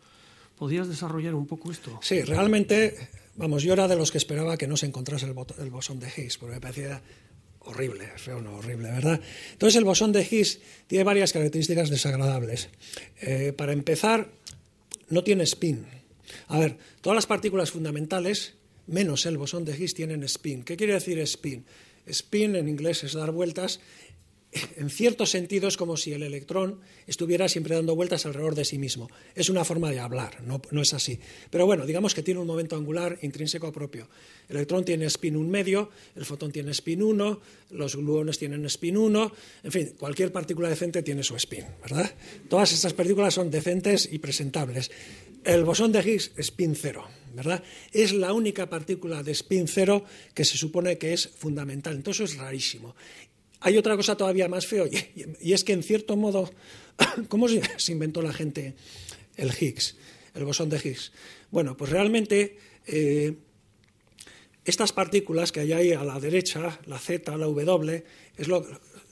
[SPEAKER 2] ¿Podrías desarrollar un poco esto? Sí, realmente, vamos, yo era de los que esperaba que no se encontrase el, el bosón de Higgs, porque me parecía horrible, feo no, horrible, ¿verdad? Entonces el bosón de Higgs tiene varias características desagradables. Eh, para empezar, no tiene spin. A ver, todas las partículas fundamentales, menos el bosón de Higgs, tienen spin. ¿Qué quiere decir spin? Spin en inglés es dar vueltas en cierto sentido es como si el electrón estuviera siempre dando vueltas alrededor de sí mismo. Es una forma de hablar, no, es así. Pero bueno, digamos que tiene un momento angular intrínseco propio. El electrón tiene spin 1 medio, el fotón tiene spin 1, los gluones tienen spin 1, en fin, cualquier partícula decente tiene su spin, ¿verdad? Todas estas partículas son decentes y presentables. El bosón de Higgs, spin 0. ¿verdad? Es la única partícula de spin 0 que se supone que es fundamental. Entonces es rarísimo hay otra cosa todavía más feo, y, es que en cierto modo, <coughs> ¿cómo se, inventó la gente el Higgs, el bosón de Higgs? Bueno, pues realmente eh, estas partículas que hay ahí a la derecha, la Z, la W, es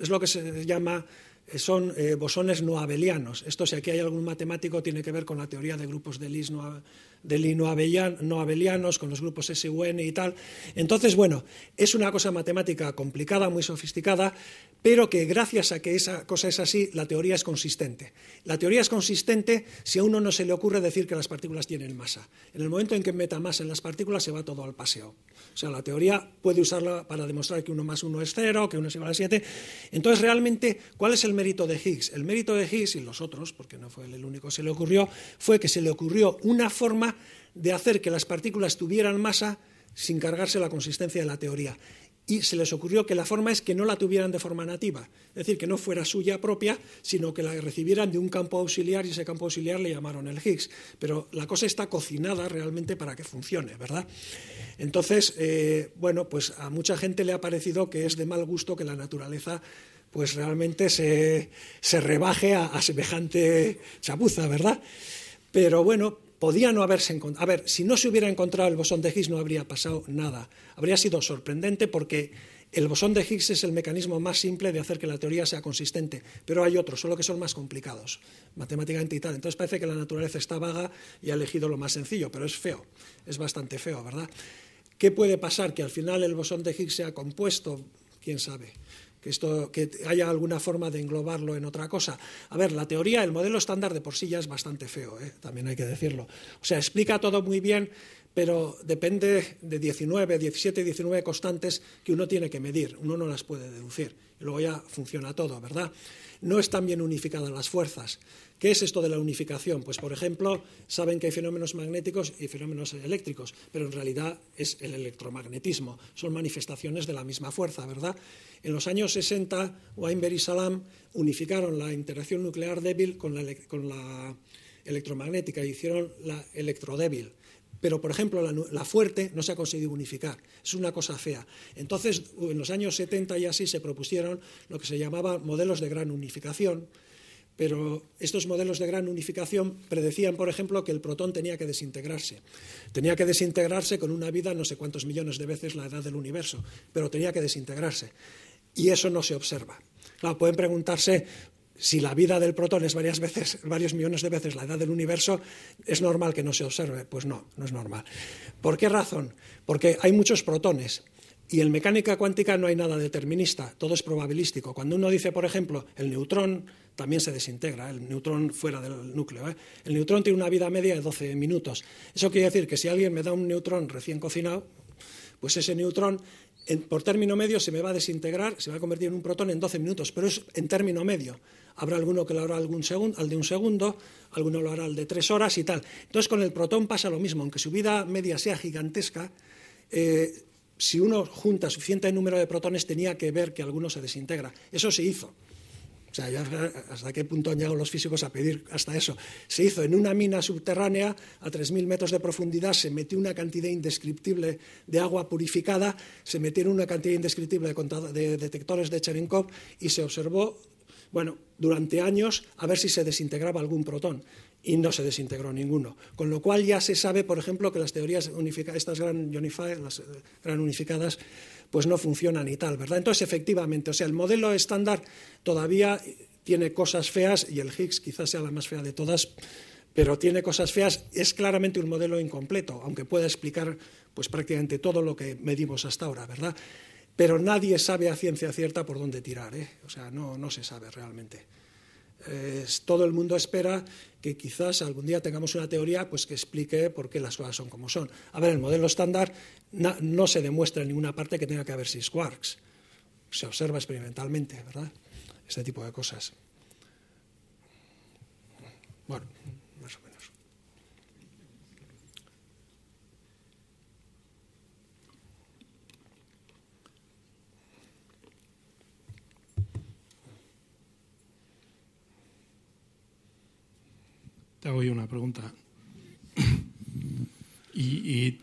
[SPEAKER 2] lo, que se llama eh, son eh, bosones no abelianos. Esto, si aquí hay algún matemático, tiene que ver con la teoría de grupos de Lis no de lino no abelianos con los grupos SUN y tal. Entonces, bueno, es una cosa matemática complicada, muy sofisticada, pero que gracias a que esa cosa es así, la teoría es consistente. La teoría es consistente si a uno no se le ocurre decir que las partículas tienen masa. En el momento en que meta masa en las partículas, se va todo al paseo. O sea, la teoría puede usarla para demostrar que uno más uno es cero, que uno es igual a 7. Entonces, realmente, ¿cuál es el mérito de Higgs? El mérito de Higgs y los otros, porque no fue el único que se le ocurrió, fue que se le ocurrió una forma de hacer que las partículas tuvieran masa sin cargarse la consistencia de la teoría. Y se les ocurrió que la forma es que no la tuvieran de forma nativa, es decir, que no fuera suya propia, sino que la recibieran de un campo auxiliar y ese campo auxiliar le llamaron el Higgs. Pero la cosa está cocinada realmente para que funcione, ¿verdad? Entonces, eh, bueno, pues a mucha gente le ha parecido que es de mal gusto que la naturaleza pues realmente se, rebaje a, a, semejante chapuza, ¿verdad? Pero bueno, podía no haberse encontrado. A ver, si no se hubiera encontrado el bosón de Higgs no habría pasado nada. Habría sido sorprendente porque el bosón de Higgs es el mecanismo más simple de hacer que la teoría sea consistente, pero hay otros, solo que son más complicados, matemáticamente y tal. Entonces parece que la naturaleza está vaga y ha elegido lo más sencillo, pero es feo, es bastante feo, ¿verdad? ¿Qué puede pasar? Que al final el bosón de Higgs sea compuesto, quién sabe que, esto, que haya alguna forma de englobarlo en otra cosa. A ver, la teoría, el modelo estándar de por sí ya es bastante feo, ¿eh? también hay que decirlo. O sea, explica todo muy bien pero depende de 19, 17, 19 constantes que uno tiene que medir, uno no las puede deducir. Y luego ya funciona todo, ¿verdad? No están bien unificadas las fuerzas. ¿Qué es esto de la unificación? Pues, por ejemplo, saben que hay fenómenos magnéticos y fenómenos eléctricos, pero en realidad es el electromagnetismo, son manifestaciones de la misma fuerza, ¿verdad? En los años 60, Weinberg y Salam unificaron la interacción nuclear débil con la, con la electromagnética, hicieron la electrodébil pero, por ejemplo, la, fuerte no se ha conseguido unificar. Es una cosa fea. Entonces, en los años 70 y así se propusieron lo que se llamaba modelos de gran unificación. Pero estos modelos de gran unificación predecían, por ejemplo, que el protón tenía que desintegrarse. Tenía que desintegrarse con una vida no sé cuántos millones de veces la edad del universo, pero tenía que desintegrarse. Y eso no se observa. Claro, pueden preguntarse, si la vida del protón es varias veces, varios millones de veces la edad del universo, ¿es normal que no se observe? Pues no, no es normal. ¿Por qué razón? Porque hay muchos protones. Y en mecánica cuántica no hay nada determinista, todo es probabilístico. Cuando uno dice, por ejemplo, el neutrón también se desintegra, el neutrón fuera del núcleo. ¿eh? El neutrón tiene una vida media de 12 minutos. Eso quiere decir que si alguien me da un neutrón recién cocinado, pues ese neutrón por término medio se me va a desintegrar, se va a convertir en un protón en 12 minutos, pero es en término medio. Habrá alguno que lo hará algún segundo, al de un segundo, alguno lo hará al de tres horas y tal. Entonces con el protón pasa lo mismo, aunque su vida media sea gigantesca, eh, si uno junta suficiente número de protones tenía que ver que alguno se desintegra. Eso se hizo. O sea, ¿hasta qué punto han llegado los físicos a pedir hasta eso? Se hizo en una mina subterránea a 3.000 metros de profundidad, se metió una cantidad indescriptible de agua purificada, se metieron una cantidad indescriptible de, detectores de Cherenkov y se observó, bueno, durante años a ver si se desintegraba algún protón y no se desintegró ninguno. Con lo cual ya se sabe, por ejemplo, que las teorías unificadas, estas gran eh, unificadas pues no funciona ni tal, ¿verdad? Entonces, efectivamente, o sea, el modelo estándar todavía tiene cosas feas y el Higgs quizás sea la más fea de todas, pero tiene cosas feas, es claramente un modelo incompleto, aunque pueda explicar pues prácticamente todo lo que medimos hasta ahora, ¿verdad? Pero nadie sabe a ciencia cierta por dónde tirar, ¿eh? O sea, no, no se sabe realmente todo el mundo espera que quizás algún día tengamos una teoría pues, que explique por qué las cosas son como son. A ver, el modelo estándar no se demuestra en ninguna parte que tenga que haber seis quarks. Se observa experimentalmente, ¿verdad? Este tipo de cosas. Bueno.
[SPEAKER 1] te hago yo una pregunta. <clears throat> y,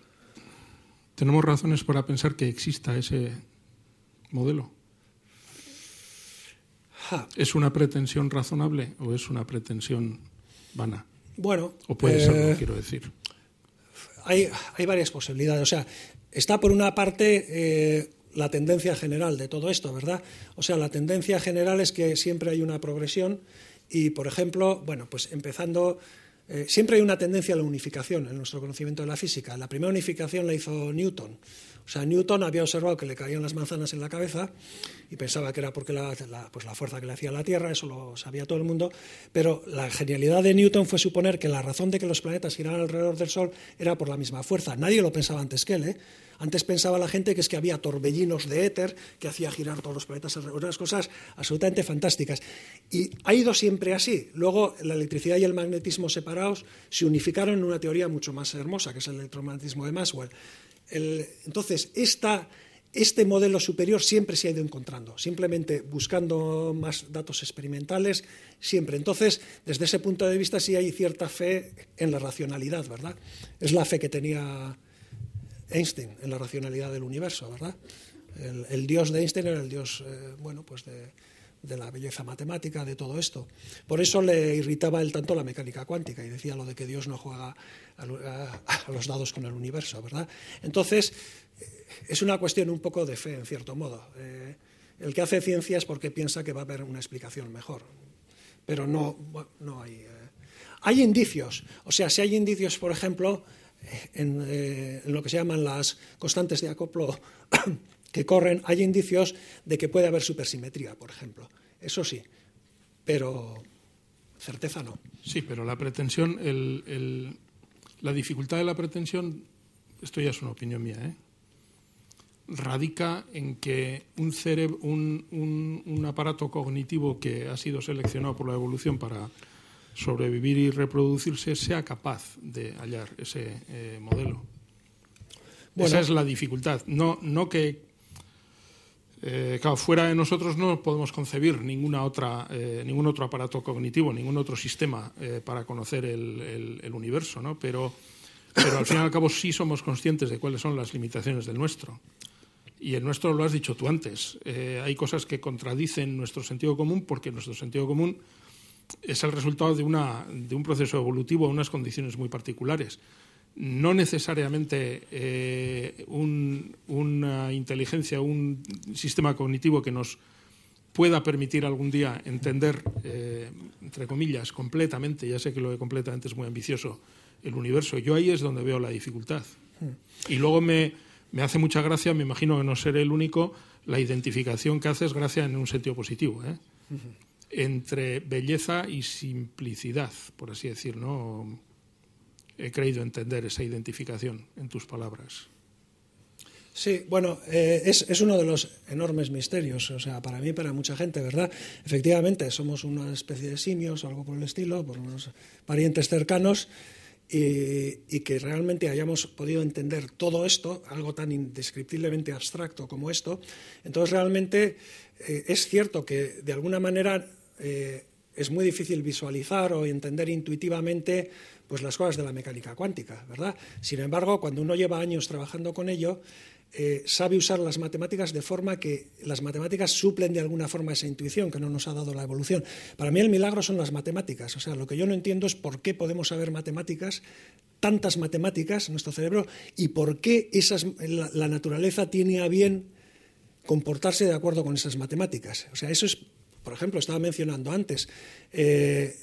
[SPEAKER 1] tenemos razones para pensar que exista ese modelo. ¿Es una pretensión razonable o es una pretensión vana? Bueno. O puede eh, quiero decir.
[SPEAKER 2] Hay, varias posibilidades. O sea, está por una parte eh, la tendencia general de todo esto, ¿verdad? O sea, la tendencia general es que siempre hay una progresión y, por ejemplo, bueno, pues empezando, eh, siempre hay una tendencia a la unificación en nuestro conocimiento de la física. La primera unificación la hizo Newton o sea, Newton había observado que le caían las manzanas en la cabeza y pensaba que era porque pues la, fuerza que le hacía la Tierra, eso lo sabía todo el mundo, pero la genialidad de Newton fue suponer que la razón de que los planetas giraran alrededor del Sol era por la misma fuerza. Nadie lo pensaba antes que él, ¿eh? Antes pensaba la gente que es que había torbellinos de éter que hacía girar todos los planetas alrededor, unas cosas absolutamente fantásticas. Y ha ido siempre así. Luego la electricidad y el magnetismo separados se unificaron en una teoría mucho más hermosa, que es el electromagnetismo de Maxwell entonces, este modelo superior siempre se ha ido encontrando, simplemente buscando más datos experimentales, siempre. Entonces, desde ese punto de vista sí hay cierta fe en la racionalidad, ¿verdad? Es la fe que tenía Einstein en la racionalidad del universo, ¿verdad? El, dios de Einstein era el dios, eh, bueno, pues de, de la belleza matemática, de todo esto. Por eso le irritaba el tanto la mecánica cuántica y decía lo de que Dios no juega a, los dados con el universo, ¿verdad? Entonces, eh, es una cuestión un poco de fe, en cierto modo. Eh, el que hace ciencia es porque piensa que va a haber una explicación mejor, pero no, no hay... Eh, hay indicios, o sea, si hay indicios, por ejemplo, en, lo que se llaman las constantes de acoplo que corren, hay indicios de que puede haber supersimetría, por ejemplo. Eso sí,
[SPEAKER 1] pero certeza no. Sí, pero la pretensión, el, la dificultad de la pretensión, esto ya es una opinión mía, ¿eh? radica en que un, cerebro, un, un, aparato cognitivo que ha sido seleccionado por la evolución para sobrevivir y reproducirse sea capaz de hallar ese eh, modelo. Esa es la dificultad. No, no que eh, fuera de nosotros no podemos concebir eh, ningún otro aparato cognitivo, ningún otro sistema eh, para conocer el, universo, ¿no? Pero, al fin y al cabo sí somos conscientes de cuáles son las limitaciones del nuestro. Y el nuestro lo has dicho tú antes. Eh, hay cosas que contradicen nuestro sentido común porque nuestro sentido común es el resultado de, de un proceso evolutivo a unas condiciones muy particulares no necesariamente eh, un, una inteligencia, un sistema cognitivo que nos pueda permitir algún día entender, eh, entre comillas, completamente, ya sé que lo de completamente es muy ambicioso, el universo. Yo ahí es donde veo la dificultad. Y luego me, hace mucha gracia, me imagino que no seré el único, la identificación que haces, gracia en un sentido positivo, ¿eh? entre belleza y simplicidad, por así decir, he creído entender esa identificación en tus palabras. Sí,
[SPEAKER 2] bueno, eh, es, uno de los enormes misterios, o sea, para mí y para mucha gente, ¿verdad? Efectivamente, somos una especie de simios o algo por el estilo, por unos parientes cercanos, y, que realmente hayamos podido entender todo esto, algo tan indescriptiblemente abstracto como esto. Entonces, realmente eh, es cierto que de alguna manera eh, es muy difícil visualizar o entender intuitivamente pues, las cosas de la mecánica cuántica, ¿verdad? Sin embargo, cuando uno lleva años trabajando con ello, eh, sabe usar las matemáticas de forma que las matemáticas suplen de alguna forma esa intuición que no nos ha dado la evolución. Para mí el milagro son las matemáticas. O sea, lo que yo no entiendo es por qué podemos saber matemáticas, tantas matemáticas en nuestro cerebro, y por qué la, la naturaleza tiene a bien comportarse de acuerdo con esas matemáticas. O sea, eso es por ejemplo, estaba mencionando antes, eh,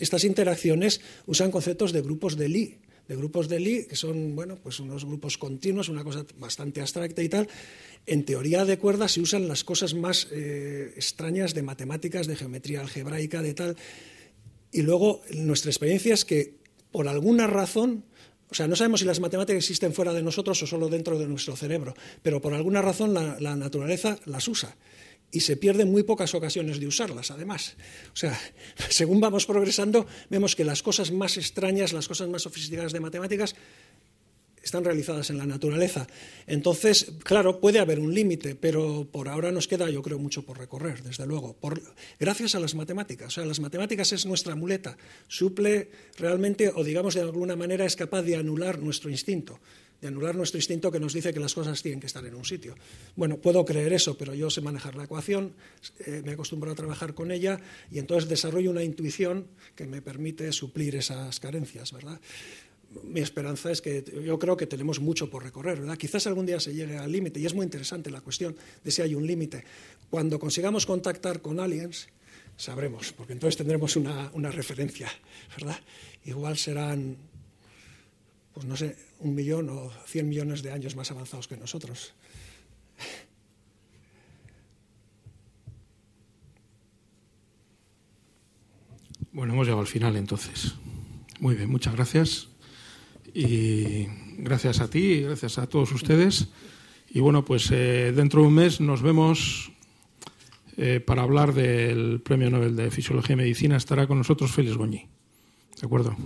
[SPEAKER 2] estas interacciones usan conceptos de grupos de Lie de grupos de Lie, que son bueno, pues unos grupos continuos, una cosa bastante abstracta y tal. En teoría de cuerdas se usan las cosas más eh, extrañas de matemáticas, de geometría algebraica, de tal. Y luego nuestra experiencia es que por alguna razón, o sea, no sabemos si las matemáticas existen fuera de nosotros o solo dentro de nuestro cerebro, pero por alguna razón la naturaleza las usa y se pierden muy pocas ocasiones de usarlas, además. O sea, <laughs> según vamos progresando, vemos que las cosas más extrañas, las cosas más sofisticadas de matemáticas, están realizadas en la naturaleza. Entonces, claro, puede haber un límite, pero por ahora nos queda, yo creo, mucho por recorrer, desde luego, gracias a las matemáticas. O sea, las matemáticas es nuestra muleta, suple realmente, o digamos de alguna manera, es capaz de anular nuestro instinto de anular nuestro instinto que nos dice que las cosas tienen que estar en un sitio. Bueno, puedo creer eso, pero yo sé manejar la ecuación, eh, me acostumbro acostumbrado a trabajar con ella y entonces desarrollo una intuición que me permite suplir esas carencias, ¿verdad? mi esperanza es que yo creo que tenemos mucho por recorrer, ¿verdad? Quizás algún día se llegue al límite, y es muy interesante la cuestión de si hay un límite. Cuando consigamos contactar con aliens, sabremos, porque entonces tendremos una, una referencia, ¿verdad? Igual serán pues no sé, un millón o cien millones de años más avanzados que nosotros.
[SPEAKER 1] Bueno, hemos llegado al final entonces. Muy bien, muchas gracias. Y gracias a ti y gracias a todos ustedes. Y bueno, pues eh, dentro de un mes nos vemos eh, para hablar del Premio Nobel de Fisiología y Medicina. Estará con nosotros Félix Goñi. ¿De acuerdo?